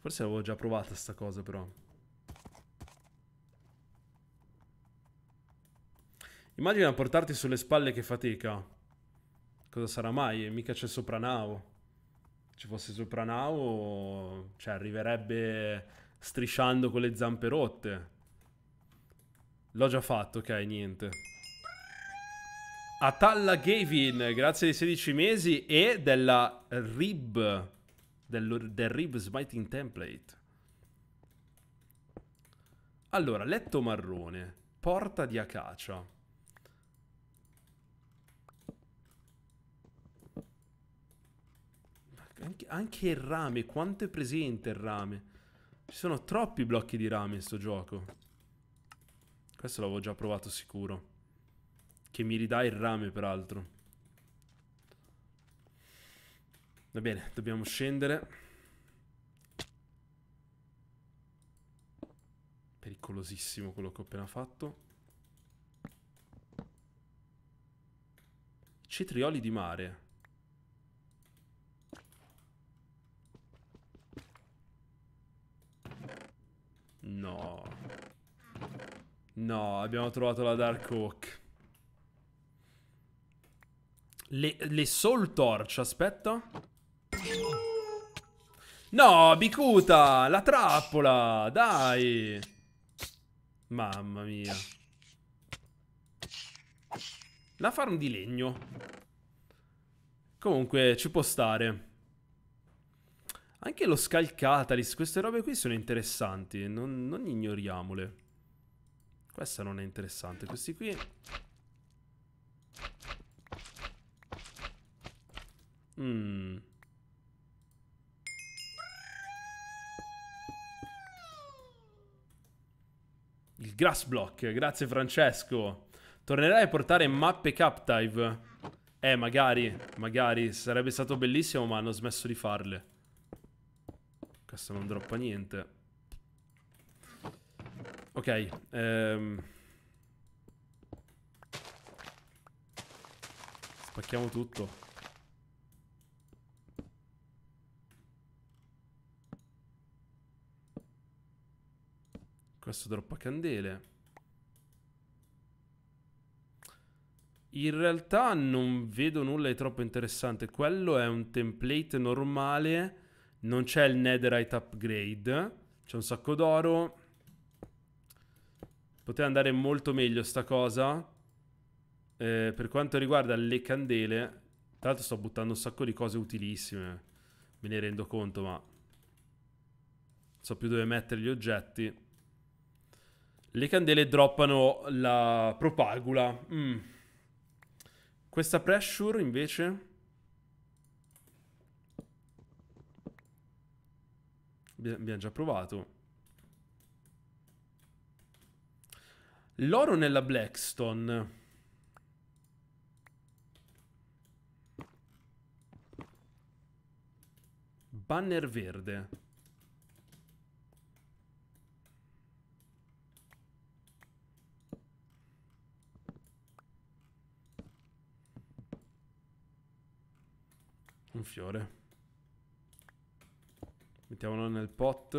Forse avevo già provato sta cosa però. Immagina portarti sulle spalle che fatica. Cosa sarà mai? Mica c'è sopra nao. Ci fosse sopra cioè arriverebbe strisciando con le zampe rotte. L'ho già fatto, ok, niente. Atalla Gavin, grazie dei 16 mesi e della RIB, del, del RIB Smiting Template. Allora, letto marrone, porta di acacia. Anche, anche il rame, quanto è presente il rame? Ci sono troppi blocchi di rame in sto gioco. Questo l'avevo già provato sicuro. Che mi ridà il rame, peraltro. Va bene, dobbiamo scendere. Pericolosissimo quello che ho appena fatto. Cetrioli di mare. No. No, abbiamo trovato la Dark Oak. Le, le Soul Torch, aspetta. No, Bicuta, la trappola, dai. Mamma mia. La farm di legno. Comunque, ci può stare. Anche lo scalcatalis, queste robe qui sono interessanti, non, non ignoriamole. Questa non è interessante, questi qui... Mm. Il grass block, grazie Francesco. Tornerai a portare mappe Captive? Eh, magari, magari. Sarebbe stato bellissimo, ma hanno smesso di farle. Questo non droppa niente. Ok, ehm... Spacchiamo tutto. Questo droppa candele. In realtà non vedo nulla di troppo interessante. Quello è un template normale. Non c'è il netherite upgrade. C'è un sacco d'oro. Poteva andare molto meglio sta cosa. Eh, per quanto riguarda le candele... Tra l'altro sto buttando un sacco di cose utilissime. Me ne rendo conto, ma... Non so più dove mettere gli oggetti. Le candele droppano la propagula. Mm. Questa pressure invece... Abbiamo già provato. L'oro nella Blackstone. Banner verde. un fiore. Mettiamolo nel pot.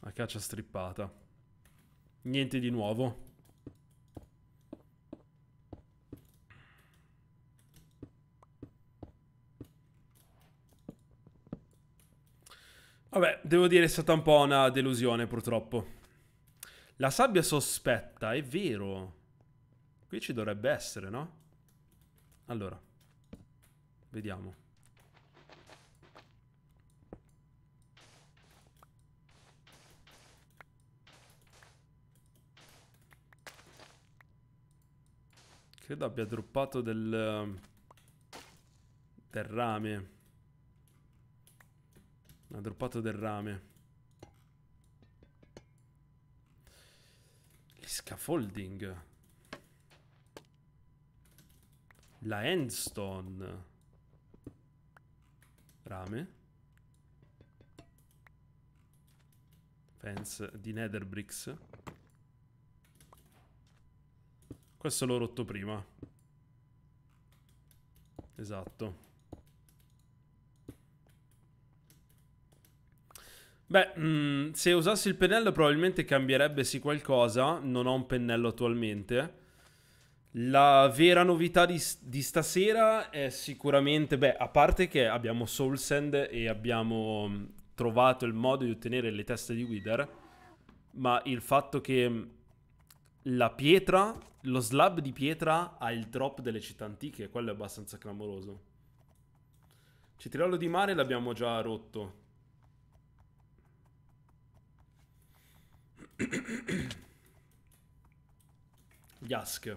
La caccia strippata. Niente di nuovo. Vabbè, devo dire è stata un po' una delusione purtroppo. La sabbia sospetta, è vero. Qui ci dovrebbe essere, no? Allora. Vediamo. Credo abbia droppato del... Del rame. Ha droppato del rame. Gli scaffolding. La endstone. Rame. Fence di Nether Bricks. Questo l'ho rotto prima. Esatto. Beh, mh, mm, se usassi il pennello probabilmente cambierebbe sì qualcosa. Non ho un pennello attualmente. La vera novità di, di, stasera è sicuramente, beh, a parte che abbiamo Soul Sand e abbiamo mm, trovato il modo di ottenere le teste di Wither, ma il fatto che mm, la pietra, lo slab di pietra ha il drop delle città antiche, quello è abbastanza clamoroso. Cetriolo di mare l'abbiamo già rotto. Yask.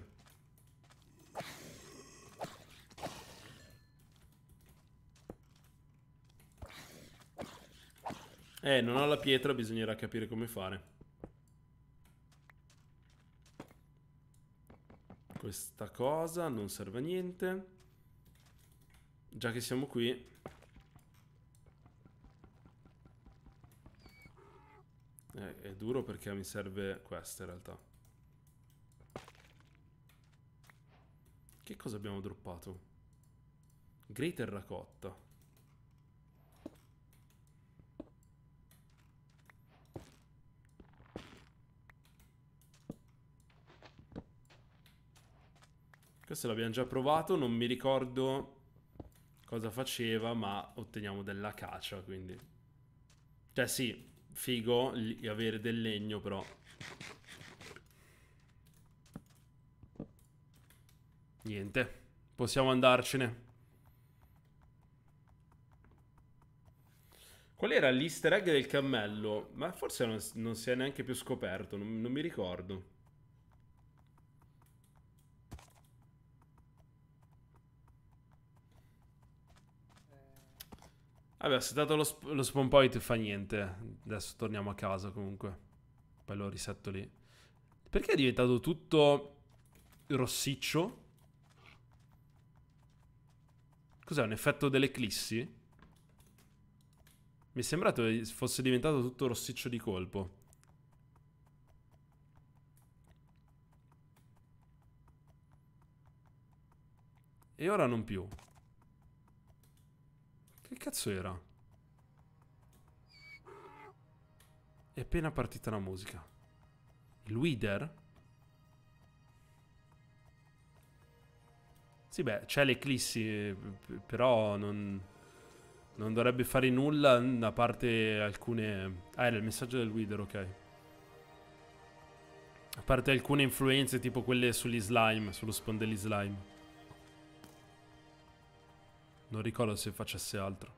Eh, non ho la pietra, bisognerà capire come fare. Questa cosa non serve a niente. Già che siamo qui... Eh, è duro perché mi serve questa in realtà. Che cosa abbiamo droppato? Greater Racotta. Questo l'abbiamo già provato, non mi ricordo cosa faceva, ma otteniamo della caccia, quindi... Cioè sì, figo avere del legno, però... Niente, possiamo andarcene. Qual era l'easter egg del cammello? Ma forse non, si è neanche più scoperto, non, non mi ricordo. Vabbè, se dato lo, sp lo spawn point fa niente. Adesso torniamo a casa comunque. Poi lo risetto lì. Perché è diventato tutto rossiccio? Cos'è, un effetto dell'eclissi? Mi è sembrato fosse diventato tutto rossiccio di colpo. E ora non più cazzo era? È appena partita la musica. Il Wither? Sì, beh, c'è l'eclissi, però non, non, dovrebbe fare nulla a parte alcune... Ah, era il messaggio del Wither, ok. A parte alcune influenze, tipo quelle sugli slime, sullo spawn degli slime. Non ricordo se facesse altro.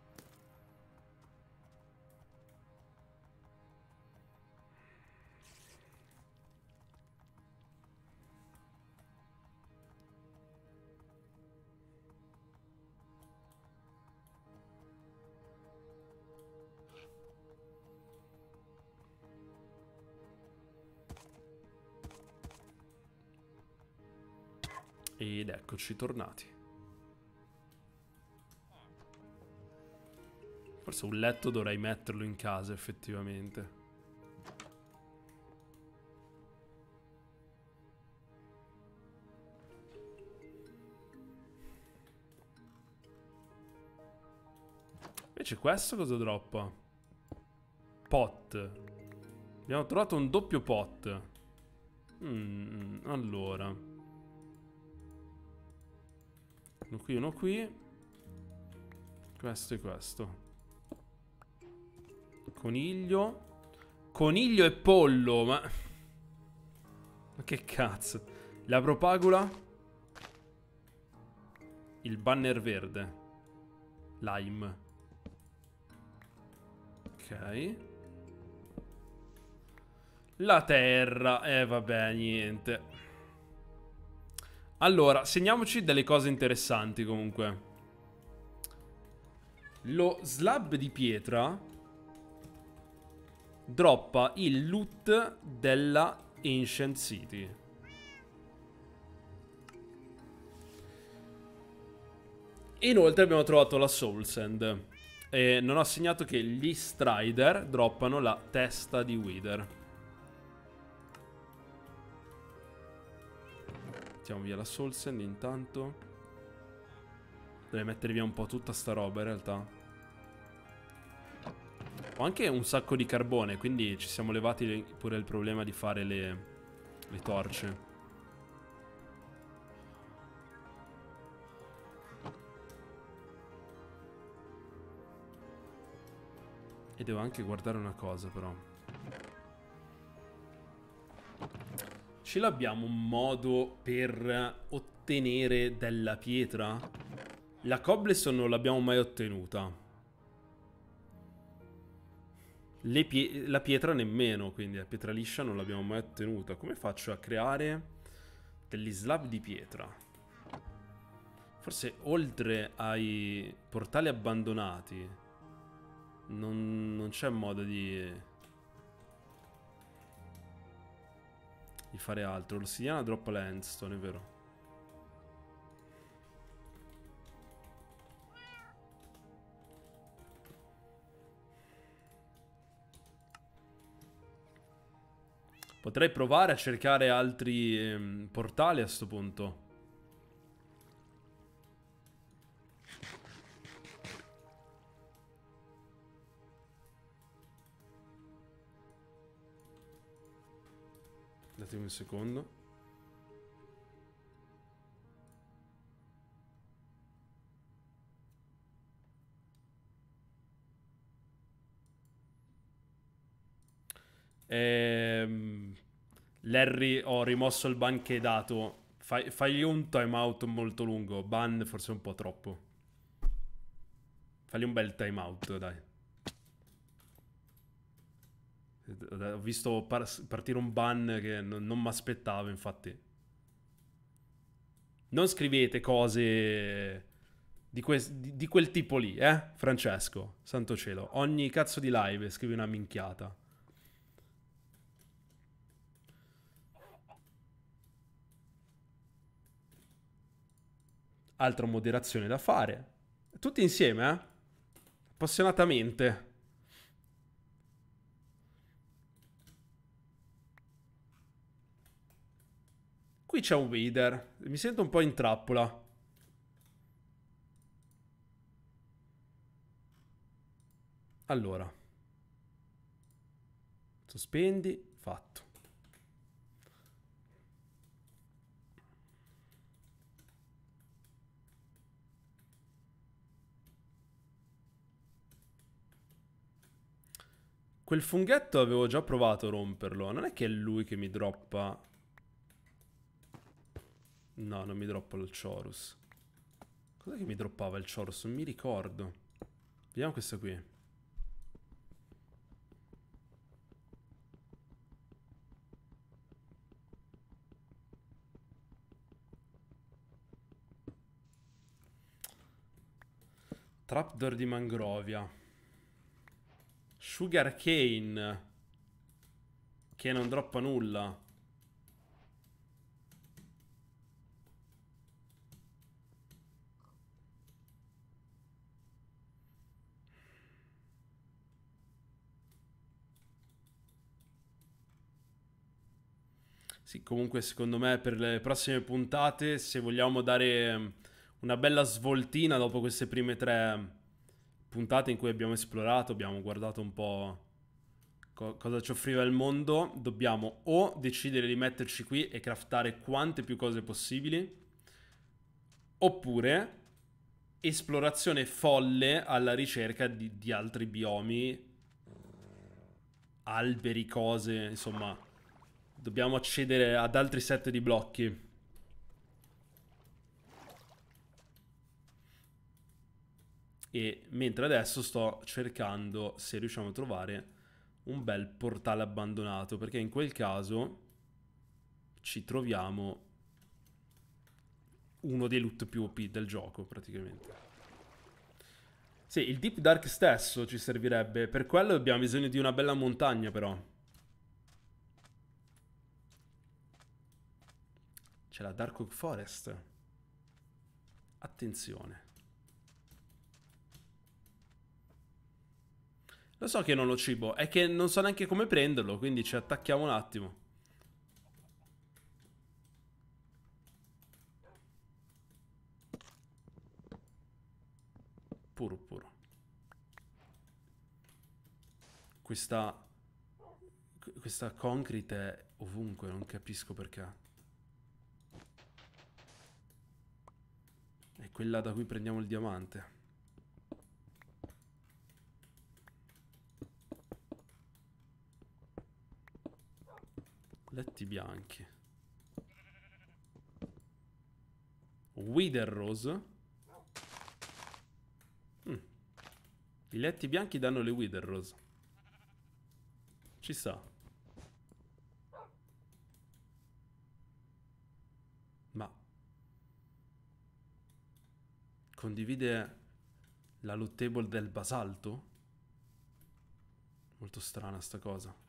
Ed eccoci tornati. Forse un letto dovrei metterlo in casa effettivamente. Invece questo cosa droppa? Pot. Abbiamo trovato un doppio pot. Mm, allora. Uno qui, uno qui. Questo e questo. Coniglio. Coniglio e pollo, ma... Ma che cazzo. La propagula. Il banner verde. Lime. Ok. La terra. Eh vabbè, niente. Allora, segniamoci delle cose interessanti comunque. Lo slab di pietra droppa il loot della Ancient City. E inoltre abbiamo trovato la Soul Sand. E non ho segnato che gli Strider droppano la testa di Wither. Mettiamo via la Soul Sand intanto. Dovrei mettere via un po' tutta sta roba in realtà. Ho anche un sacco di carbone, quindi ci siamo levati pure il problema di fare le, le torce. E devo anche guardare una cosa però. Ce l'abbiamo un modo per ottenere della pietra? La cobblestone non l'abbiamo mai ottenuta pie la pietra nemmeno, quindi la pietra liscia non l'abbiamo mai ottenuta. Come faccio a creare degli slab di pietra? Forse oltre ai portali abbandonati non, non c'è modo di... di fare altro. L'ossidiana droppa l'endstone, è vero. Potrei provare a cercare altri ehm, portali a questo punto. Datemi un secondo. Ehm... Larry ho rimosso il ban che hai dato. Fai, fagli un timeout molto lungo. Ban forse un po' troppo. Fagli un bel timeout, dai. Eh, ho visto par- partire un ban che non, non mi aspettavo, infatti. Non scrivete cose di, que- di, quel tipo lì, eh, Francesco? Santo cielo. Ogni cazzo di live scrivi una minchiata. Altra moderazione da fare. Tutti insieme, eh? Appassionatamente. Qui c'è un Vader. Mi sento un po' in trappola. Allora. Sospendi. Fatto. Quel funghetto avevo già provato a romperlo. Non è che è lui che mi droppa... No, non mi droppa il Chorus. Cos'è che mi droppava il Chorus? Non mi ricordo. Vediamo questo qui. Trapdoor di mangrovia. Sugar Cane. Che non droppa nulla. Sì, comunque secondo me per le prossime puntate, se vogliamo dare una bella svoltina dopo queste prime tre puntate in cui abbiamo esplorato, abbiamo guardato un po' co- cosa ci offriva il mondo, dobbiamo o decidere di metterci qui e craftare quante più cose possibili, oppure esplorazione folle alla ricerca di, di altri biomi, eh, alberi, cose, insomma, dobbiamo accedere ad altri set di blocchi. e mentre adesso sto cercando se riusciamo a trovare un bel portale abbandonato perché in quel caso ci troviamo uno dei loot più OP del gioco praticamente. Sì, il Deep Dark stesso ci servirebbe, per quello abbiamo bisogno di una bella montagna però. C'è la Dark Oak Forest. Attenzione. Lo so che non lo cibo, è che non so neanche come prenderlo, quindi ci attacchiamo un attimo. Puro puro. Questa... Questa concrete è ovunque, non capisco perché. È quella da cui prendiamo il diamante. Letti bianchi. Wither Rose. Mm. I letti bianchi danno le Wither Rose. Ci sta. Ma. Condivide la loot table del basalto? Molto strana sta cosa.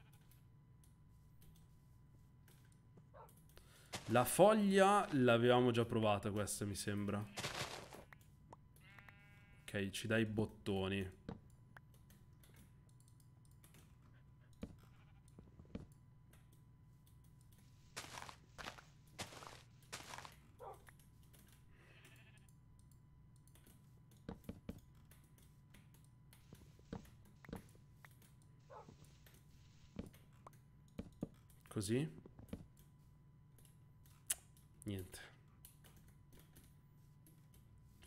La foglia l'avevamo già provata questa, mi sembra. Ok, ci dai i bottoni. Così.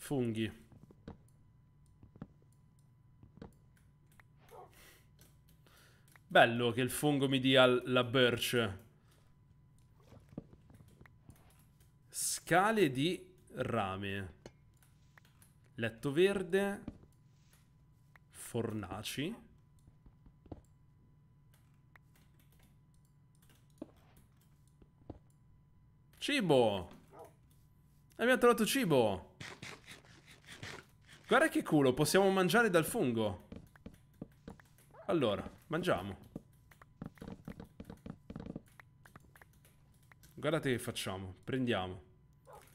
Funghi. Bello che il fungo mi dia la birch. Scale di rame. Letto verde. Fornaci. Cibo! Abbiamo trovato cibo! Guarda che culo, possiamo mangiare dal fungo. Allora, mangiamo. Guardate che facciamo. Prendiamo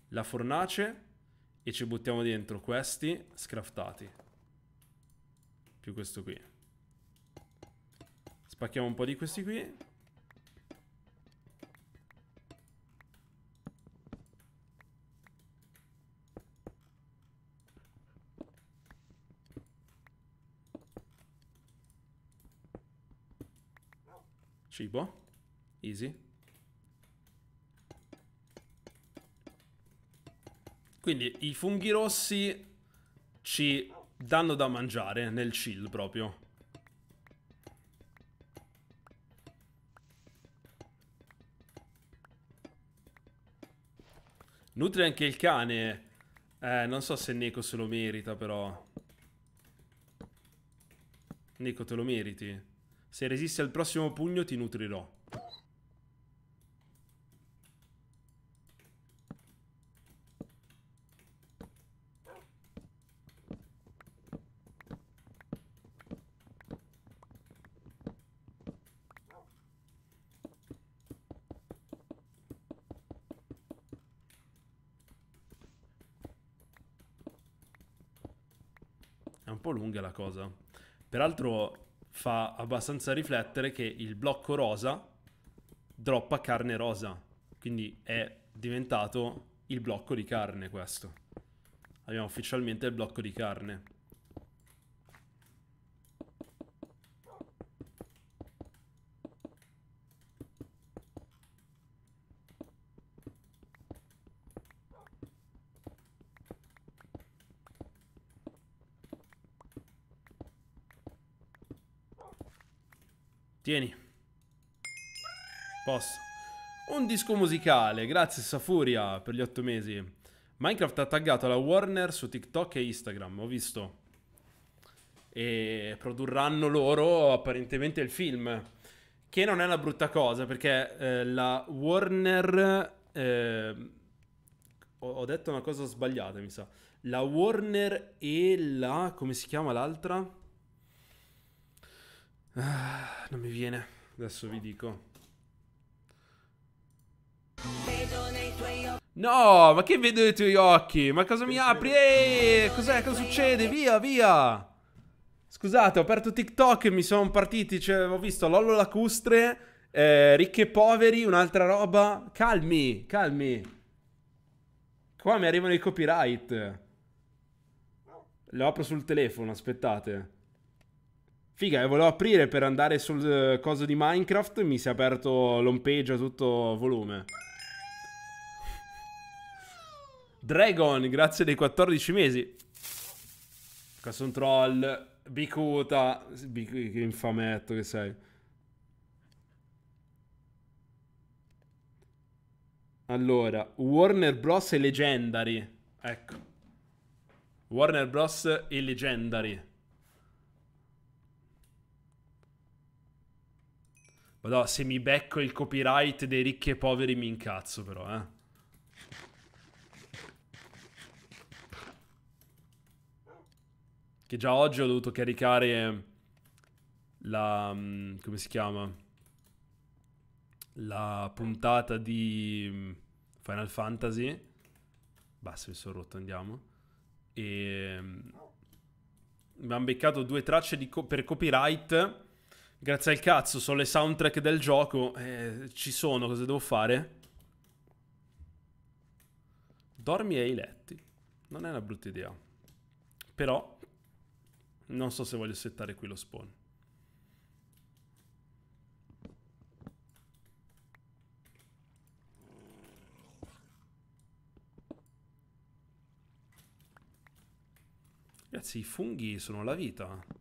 la fornace e ci buttiamo dentro questi scraftati. Più questo qui. Spacchiamo un po' di questi qui. Cibo. Easy. Quindi i funghi rossi ci danno da mangiare nel chill proprio. Nutri anche il cane. Eh, non so se Neko se lo merita, però. Neko, te lo meriti? Se resisti al prossimo pugno ti nutrirò. È un po' lunga la cosa. Peraltro fa abbastanza riflettere che il blocco rosa droppa carne rosa, quindi è diventato il blocco di carne questo. Abbiamo ufficialmente il blocco di carne. Tieni. Posso. Un disco musicale, grazie Safuria per gli otto mesi. Minecraft ha taggato la Warner su TikTok e Instagram, ho visto. E produrranno loro apparentemente il film. Che non è una brutta cosa perché eh, la Warner... Eh, ho, ho detto una cosa sbagliata, mi sa. La Warner e la... come si chiama l'altra? Ah, non mi viene, adesso vi dico. No, ma che vedo nei tuoi occhi? Ma cosa mi apri? Ehi, cos'è? Cosa succede? Via, via! Scusate, ho aperto TikTok e mi sono partiti, cioè, ho visto Lollo Lacustre, eh, Ricchi e Poveri, un'altra roba. Calmi, calmi. Qua mi arrivano i copyright. Le apro sul telefono, aspettate. Figa, volevo aprire per andare sul uh, coso di Minecraft, mi si è aperto l'homepage a tutto volume. Dragon, grazie dei 14 mesi. Casson Troll, Bicuta, Bic che infametto che sei. Allora, Warner Bros e Legendary. Ecco. Warner Bros e Legendary. Madonna, se mi becco il copyright dei ricchi e poveri mi incazzo però, eh. Che già oggi ho dovuto caricare ehm, la... Mm, come si chiama? La puntata di mm, Final Fantasy. Basta, mi sono rotto, andiamo. E... Mm, mi hanno beccato due tracce co per copyright Grazie al cazzo, sono le soundtrack del gioco. Eh, ci sono, cosa devo fare? Dormi ai letti. Non è una brutta idea. Però, non so se voglio settare qui lo spawn. Ragazzi, i funghi sono la vita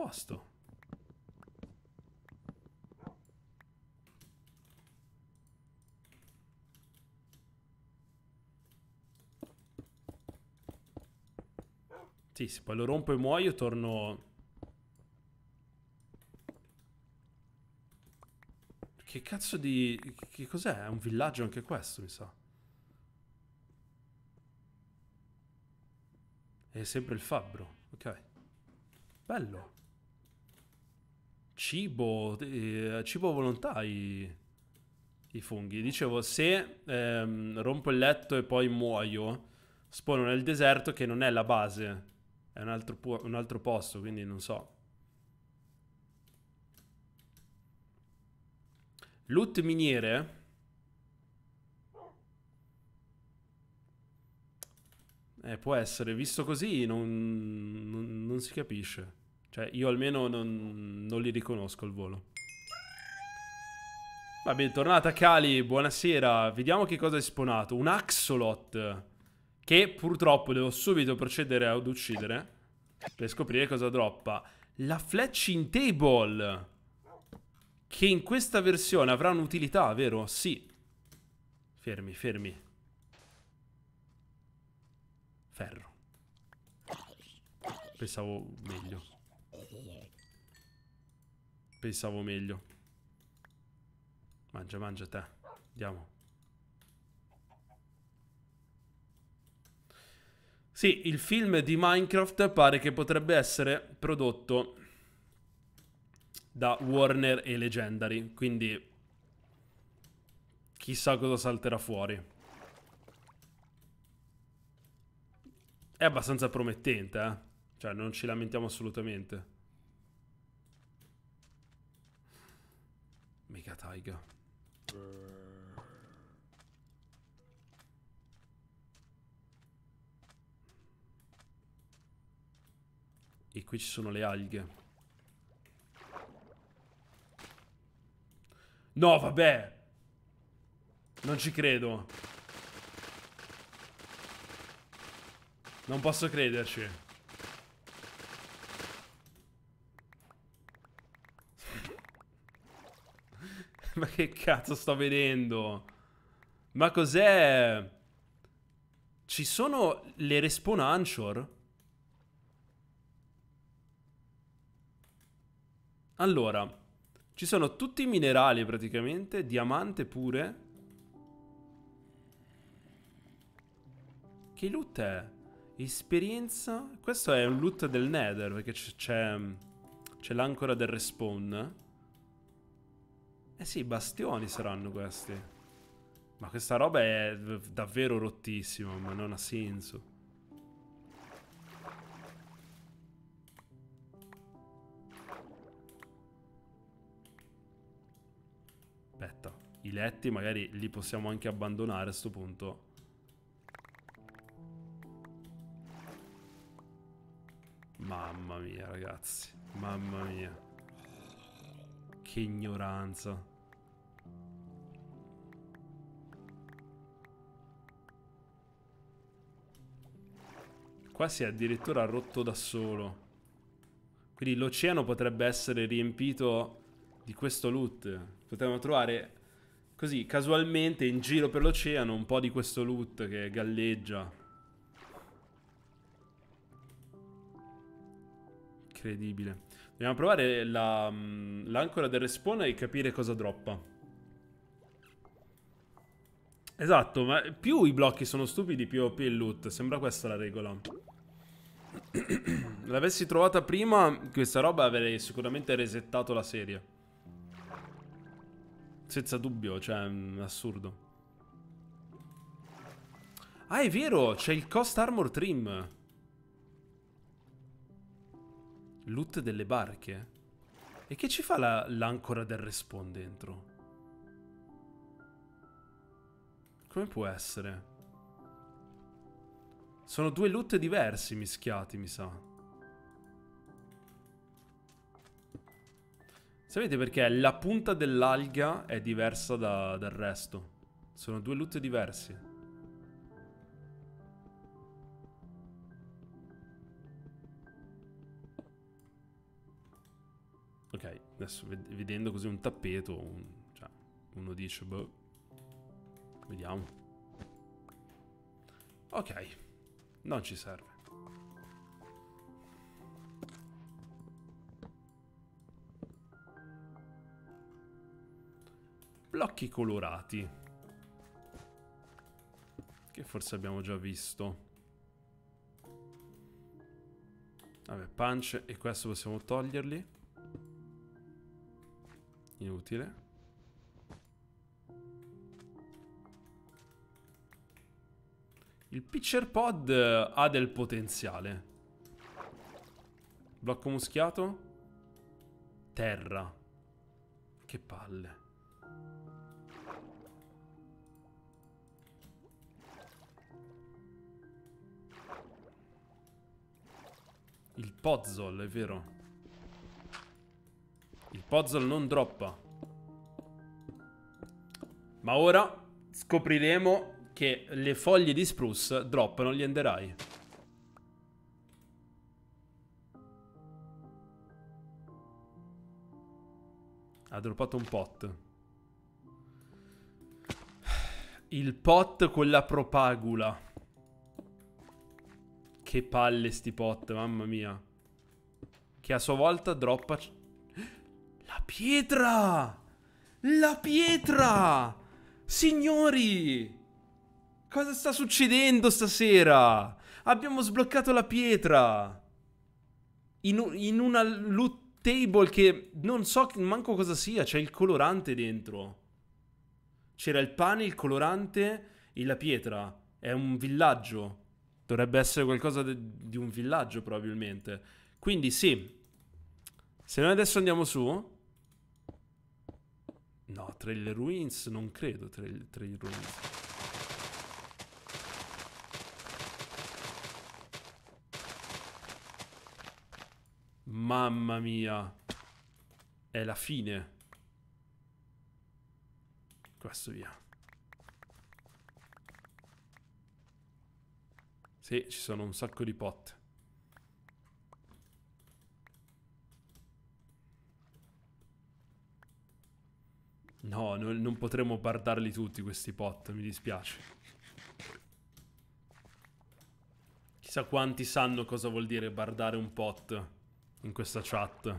posto. Sì, se poi lo rompo e muoio torno... Che cazzo di... Che cos'è? È un villaggio anche questo, mi sa. È sempre il fabbro, ok. Bello cibo, eh, cibo volontà i, i, funghi. Dicevo, se ehm, rompo il letto e poi muoio, spono nel deserto che non è la base, è un altro, un altro posto, quindi non so. Loot miniere. Eh, può essere, visto così non, non, non si capisce. Cioè, io almeno non, non li riconosco al volo. Va bene, tornata Kali, buonasera. Vediamo che cosa hai sponato. Un Axolot, che purtroppo devo subito procedere ad uccidere per scoprire cosa droppa. La Fletching Table, che in questa versione avrà un'utilità, vero? Sì. Fermi, fermi. Ferro. Pensavo meglio. Pensavo meglio. Mangia, mangia te. Andiamo. Sì, il film di Minecraft pare che potrebbe essere prodotto da Warner e Legendary, quindi chissà cosa salterà fuori. È abbastanza promettente, eh? Cioè, non ci lamentiamo assolutamente. mica Taiga. E qui ci sono le alghe. No, vabbè! Non ci credo. Non posso crederci. Ma che cazzo sto vedendo? Ma cos'è? Ci sono le respawn anchor? Allora, ci sono tutti i minerali praticamente, diamante pure. Che loot è? Esperienza? Questo è un loot del nether perché c'è... C'è l'ancora del respawn. Eh sì, bastioni saranno questi. Ma questa roba è davvero rottissima, ma non ha senso. Aspetta, i letti magari li possiamo anche abbandonare a questo punto. Mamma mia, ragazzi. Mamma mia. Che ignoranza. Qua si è addirittura rotto da solo. Quindi l'oceano potrebbe essere riempito di questo loot. Potremmo trovare così casualmente in giro per l'oceano un po' di questo loot che galleggia. Incredibile. Dobbiamo provare mm, l'ancora la, del respawn e capire cosa droppa. Esatto, ma più i blocchi sono stupidi, più OP il loot. Sembra questa la regola. L'avessi trovata prima, questa roba avrei sicuramente resettato la serie. Senza dubbio, cioè, mm, assurdo. Ah, è vero, c'è il Cost Armor Trim. Loot delle barche. E che ci fa l'ancora la, del respawn dentro? Come può essere? Sono due loot diversi mischiati, mi sa. Sapete perché? La punta dell'alga è diversa da, dal resto. Sono due loot diversi. Ok, adesso ved vedendo così un tappeto, un, cioè, uno dice, boh, vediamo. Ok. Non ci serve. Blocchi colorati. Che forse abbiamo già visto. Vabbè, punch e questo possiamo toglierli. Inutile. Il pitcher pod eh, ha del potenziale. Blocco muschiato. Terra. Che palle. Il puzzle, è vero. Il puzzle non droppa. Ma ora scopriremo che le foglie di spruce droppano gli enderai. Ha droppato un pot. Il pot con la propagula. Che palle sti pot, mamma mia. Che a sua volta droppa... La pietra! La pietra! Signori! Cosa sta succedendo stasera? Abbiamo sbloccato la pietra. In, in una loot table che non so manco cosa sia. C'è il colorante dentro. C'era il pane, il colorante e la pietra. È un villaggio. Dovrebbe essere qualcosa di un villaggio probabilmente. Quindi sì. Se noi adesso andiamo su... No, Trail Ruins non credo. Trail, trail Ruins. Mamma mia. È la fine. Questo via. Sì, ci sono un sacco di pot. No, no non potremo bardarli tutti questi pot, mi dispiace. Chissà quanti sanno cosa vuol dire bardare un pot in questa chat.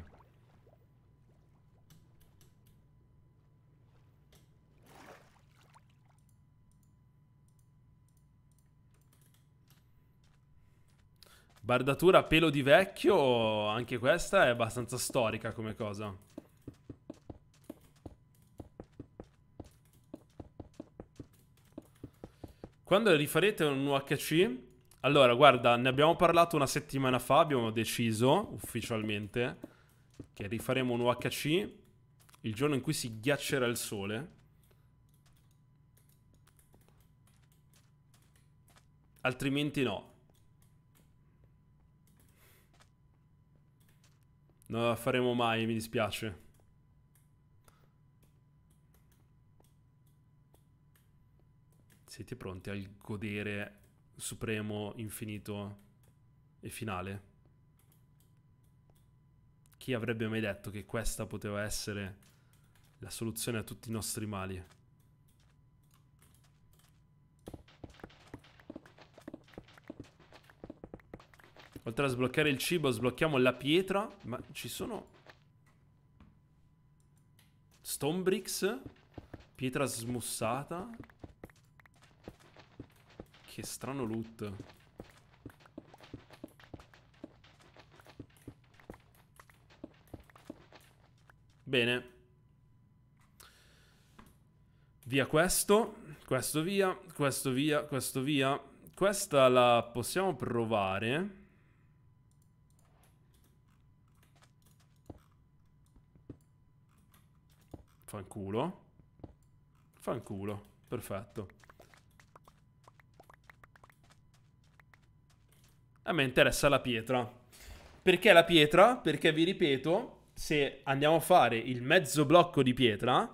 Bardatura pelo di vecchio, anche questa è abbastanza storica come cosa. Quando rifarete un UHC allora, guarda, ne abbiamo parlato una settimana fa, abbiamo deciso ufficialmente che rifaremo un UHC il giorno in cui si ghiaccerà il sole. Altrimenti no. Non la faremo mai, mi dispiace. Siete pronti al godere supremo, infinito e finale. Chi avrebbe mai detto che questa poteva essere la soluzione a tutti i nostri mali? Oltre a sbloccare il cibo, sblocchiamo la pietra. Ma ci sono... Stonebricks? Pietra smussata? Che strano loot. Bene. Via questo, questo via, questo via, questo via. Questa la possiamo provare. Fanculo. Fanculo, perfetto. a me interessa la pietra. Perché la pietra? Perché vi ripeto, se andiamo a fare il mezzo blocco di pietra,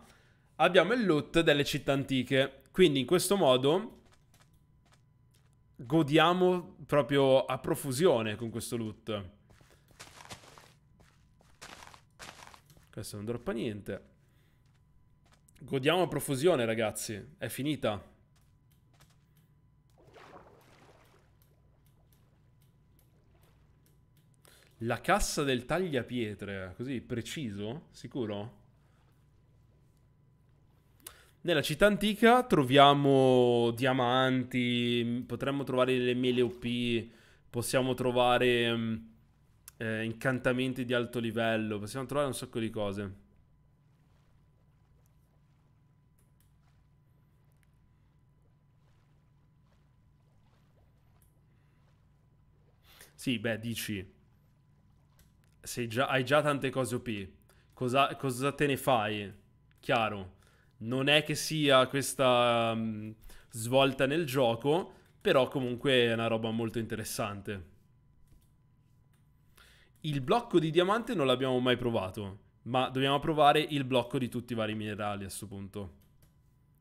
abbiamo il loot delle città antiche. Quindi in questo modo godiamo proprio a profusione con questo loot. Questo non droppa niente. Godiamo a profusione, ragazzi. È finita. La cassa del tagliapietre, così preciso, sicuro? Nella città antica troviamo diamanti, potremmo trovare le mele OP, possiamo trovare mm, eh, incantamenti di alto livello, possiamo trovare un sacco di cose. Sì, beh, dici già, hai già tante cose OP, cosa, cosa, te ne fai? Chiaro, non è che sia questa um, svolta nel gioco, però comunque è una roba molto interessante. Il blocco di diamante non l'abbiamo mai provato, ma dobbiamo provare il blocco di tutti i vari minerali a questo punto.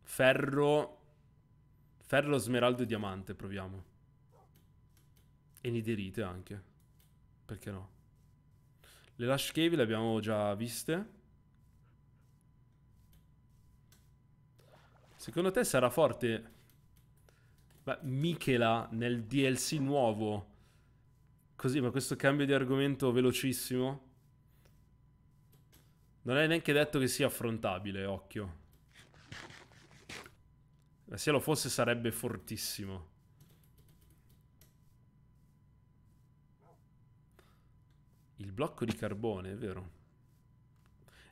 Ferro, ferro, smeraldo e diamante proviamo. E niderite anche, perché no? Le Lush Cave le abbiamo già viste. Secondo te sarà forte Beh, Michela nel DLC nuovo? Così, ma questo cambio di argomento velocissimo? Non è neanche detto che sia affrontabile, occhio. Ma eh, se lo fosse sarebbe fortissimo. Il blocco di carbone, è vero.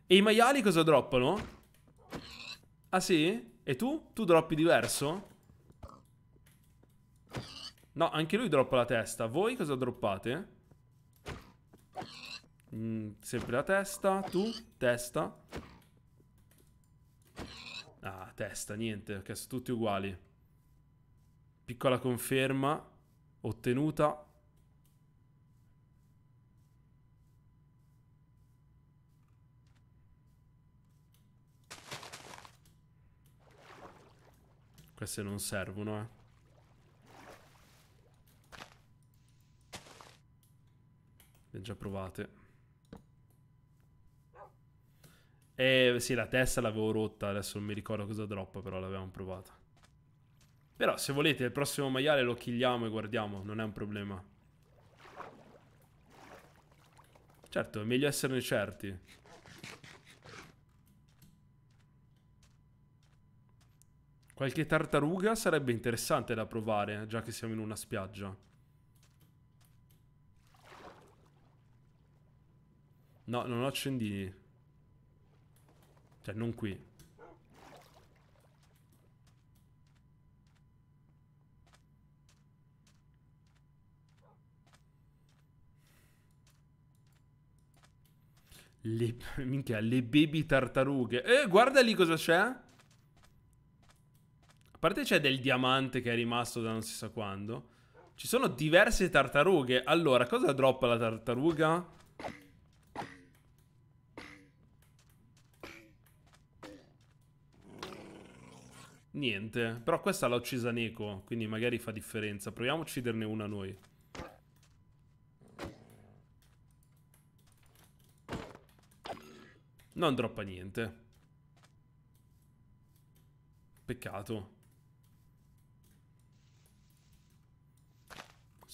E i maiali cosa droppano? Ah sì? E tu? Tu droppi diverso? No, anche lui droppa la testa. Voi cosa droppate? Mm, sempre la testa. Tu? Testa. Ah, testa, niente. Che sono tutti uguali. Piccola conferma. Ottenuta. queste non servono, eh. Le già provate. E eh, sì, la testa l'avevo rotta, adesso non mi ricordo cosa droppa, però l'avevamo provata. Però se volete il prossimo maiale lo killiamo e guardiamo, non è un problema. Certo, è meglio esserne certi. Qualche tartaruga sarebbe interessante da provare, eh, già che siamo in una spiaggia. No, non ho accendini. Cioè, non qui. Le, minchia, le baby tartarughe. Eh, guarda lì cosa c'è parte c'è del diamante che è rimasto da non si sa quando. Ci sono diverse tartarughe. Allora, cosa droppa la tartaruga? Niente. Però questa l'ha uccisa Neko, quindi magari fa differenza. Proviamo a ucciderne una noi. Non droppa niente. Peccato.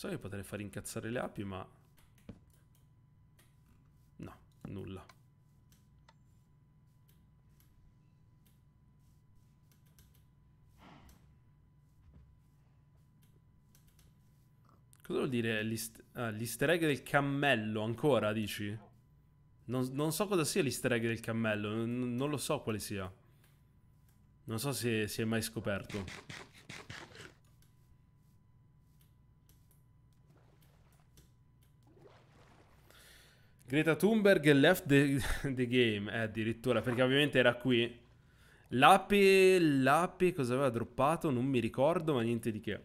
So che potrei far incazzare le api, ma... No, nulla. Cosa vuol dire l'easter ah, egg del cammello ancora, dici? Non, non so cosa sia l'easter egg del cammello, non lo so quale sia. Non so se si è mai scoperto. Greta Thunberg left the, the game, eh, addirittura, perché ovviamente era qui. L'ape, l'ape cosa aveva droppato? Non mi ricordo, ma niente di che.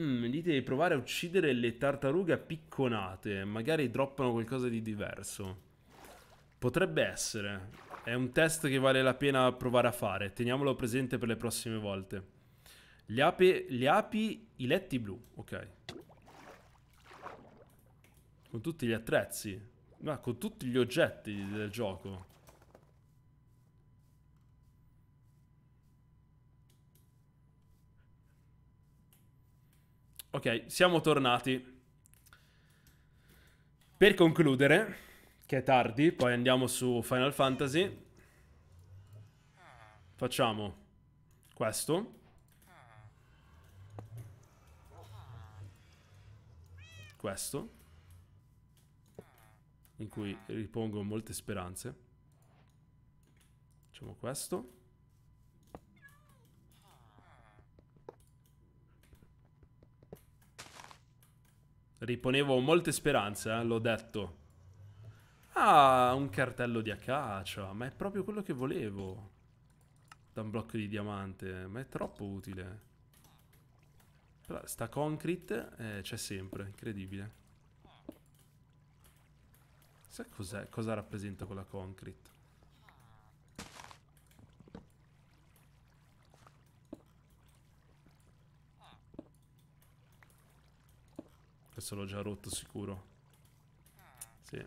Mm, dite di provare a uccidere le tartarughe picconate. Magari droppano qualcosa di diverso. Potrebbe essere. È un test che vale la pena provare a fare. Teniamolo presente per le prossime volte. Le api, gli api i letti blu. Ok. Ok. Con tutti gli attrezzi. Ma con tutti gli oggetti del gioco. Ok, siamo tornati. Per concludere, che è tardi, poi andiamo su Final Fantasy. Facciamo questo. Questo in cui ripongo molte speranze. Facciamo questo. Riponevo molte speranze, eh, l'ho detto. Ah, un cartello di acacia, ma è proprio quello che volevo. Da un blocco di diamante, ma è troppo utile. Però sta concrete eh, c'è sempre, incredibile. Sai cos'è? cosa rappresenta quella concrete? Questo l'ho già rotto sicuro. Sì.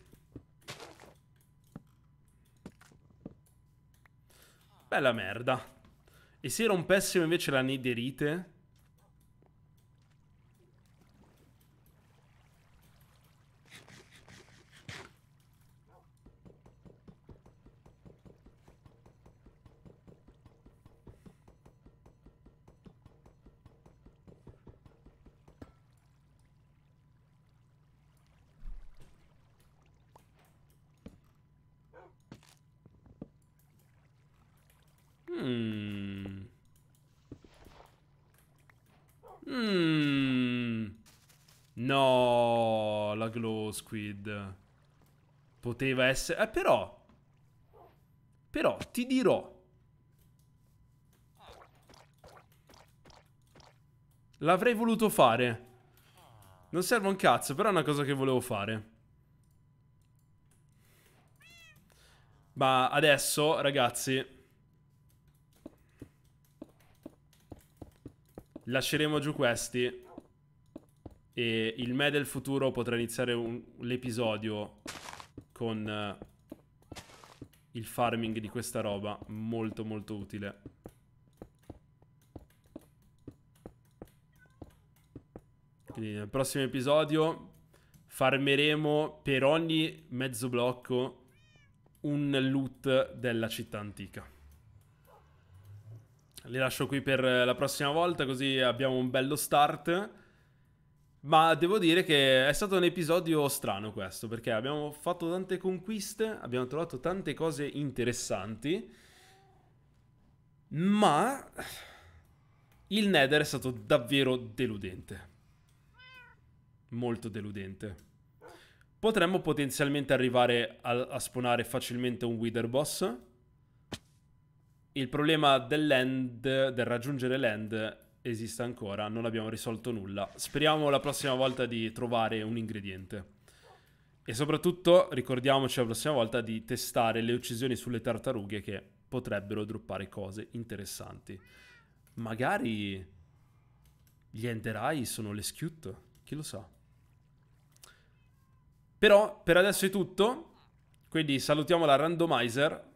Bella merda. E se rompessimo invece la nederite? Squid. Poteva essere... Eh, però... Però, ti dirò... L'avrei voluto fare. Non serve un cazzo, però è una cosa che volevo fare. Ma adesso, ragazzi... Lasceremo giù questi e il me del futuro potrà iniziare l'episodio con uh, il farming di questa roba. Molto molto utile. Quindi nel prossimo episodio farmeremo per ogni mezzo blocco un loot della città antica. Li lascio qui per la prossima volta così abbiamo un bello start. Ma devo dire che è stato un episodio strano questo, perché abbiamo fatto tante conquiste, abbiamo trovato tante cose interessanti, ma il Nether è stato davvero deludente. Molto deludente. Potremmo potenzialmente arrivare a, a spawnare facilmente un Wither Boss. Il problema dell'end, del raggiungere l'end, esiste ancora, non abbiamo risolto nulla. Speriamo la prossima volta di trovare un ingrediente. E soprattutto ricordiamoci la prossima volta di testare le uccisioni sulle tartarughe che potrebbero droppare cose interessanti. Magari gli Ender Eye sono le Schiut, chi lo sa. Però per adesso è tutto, quindi salutiamo la randomizer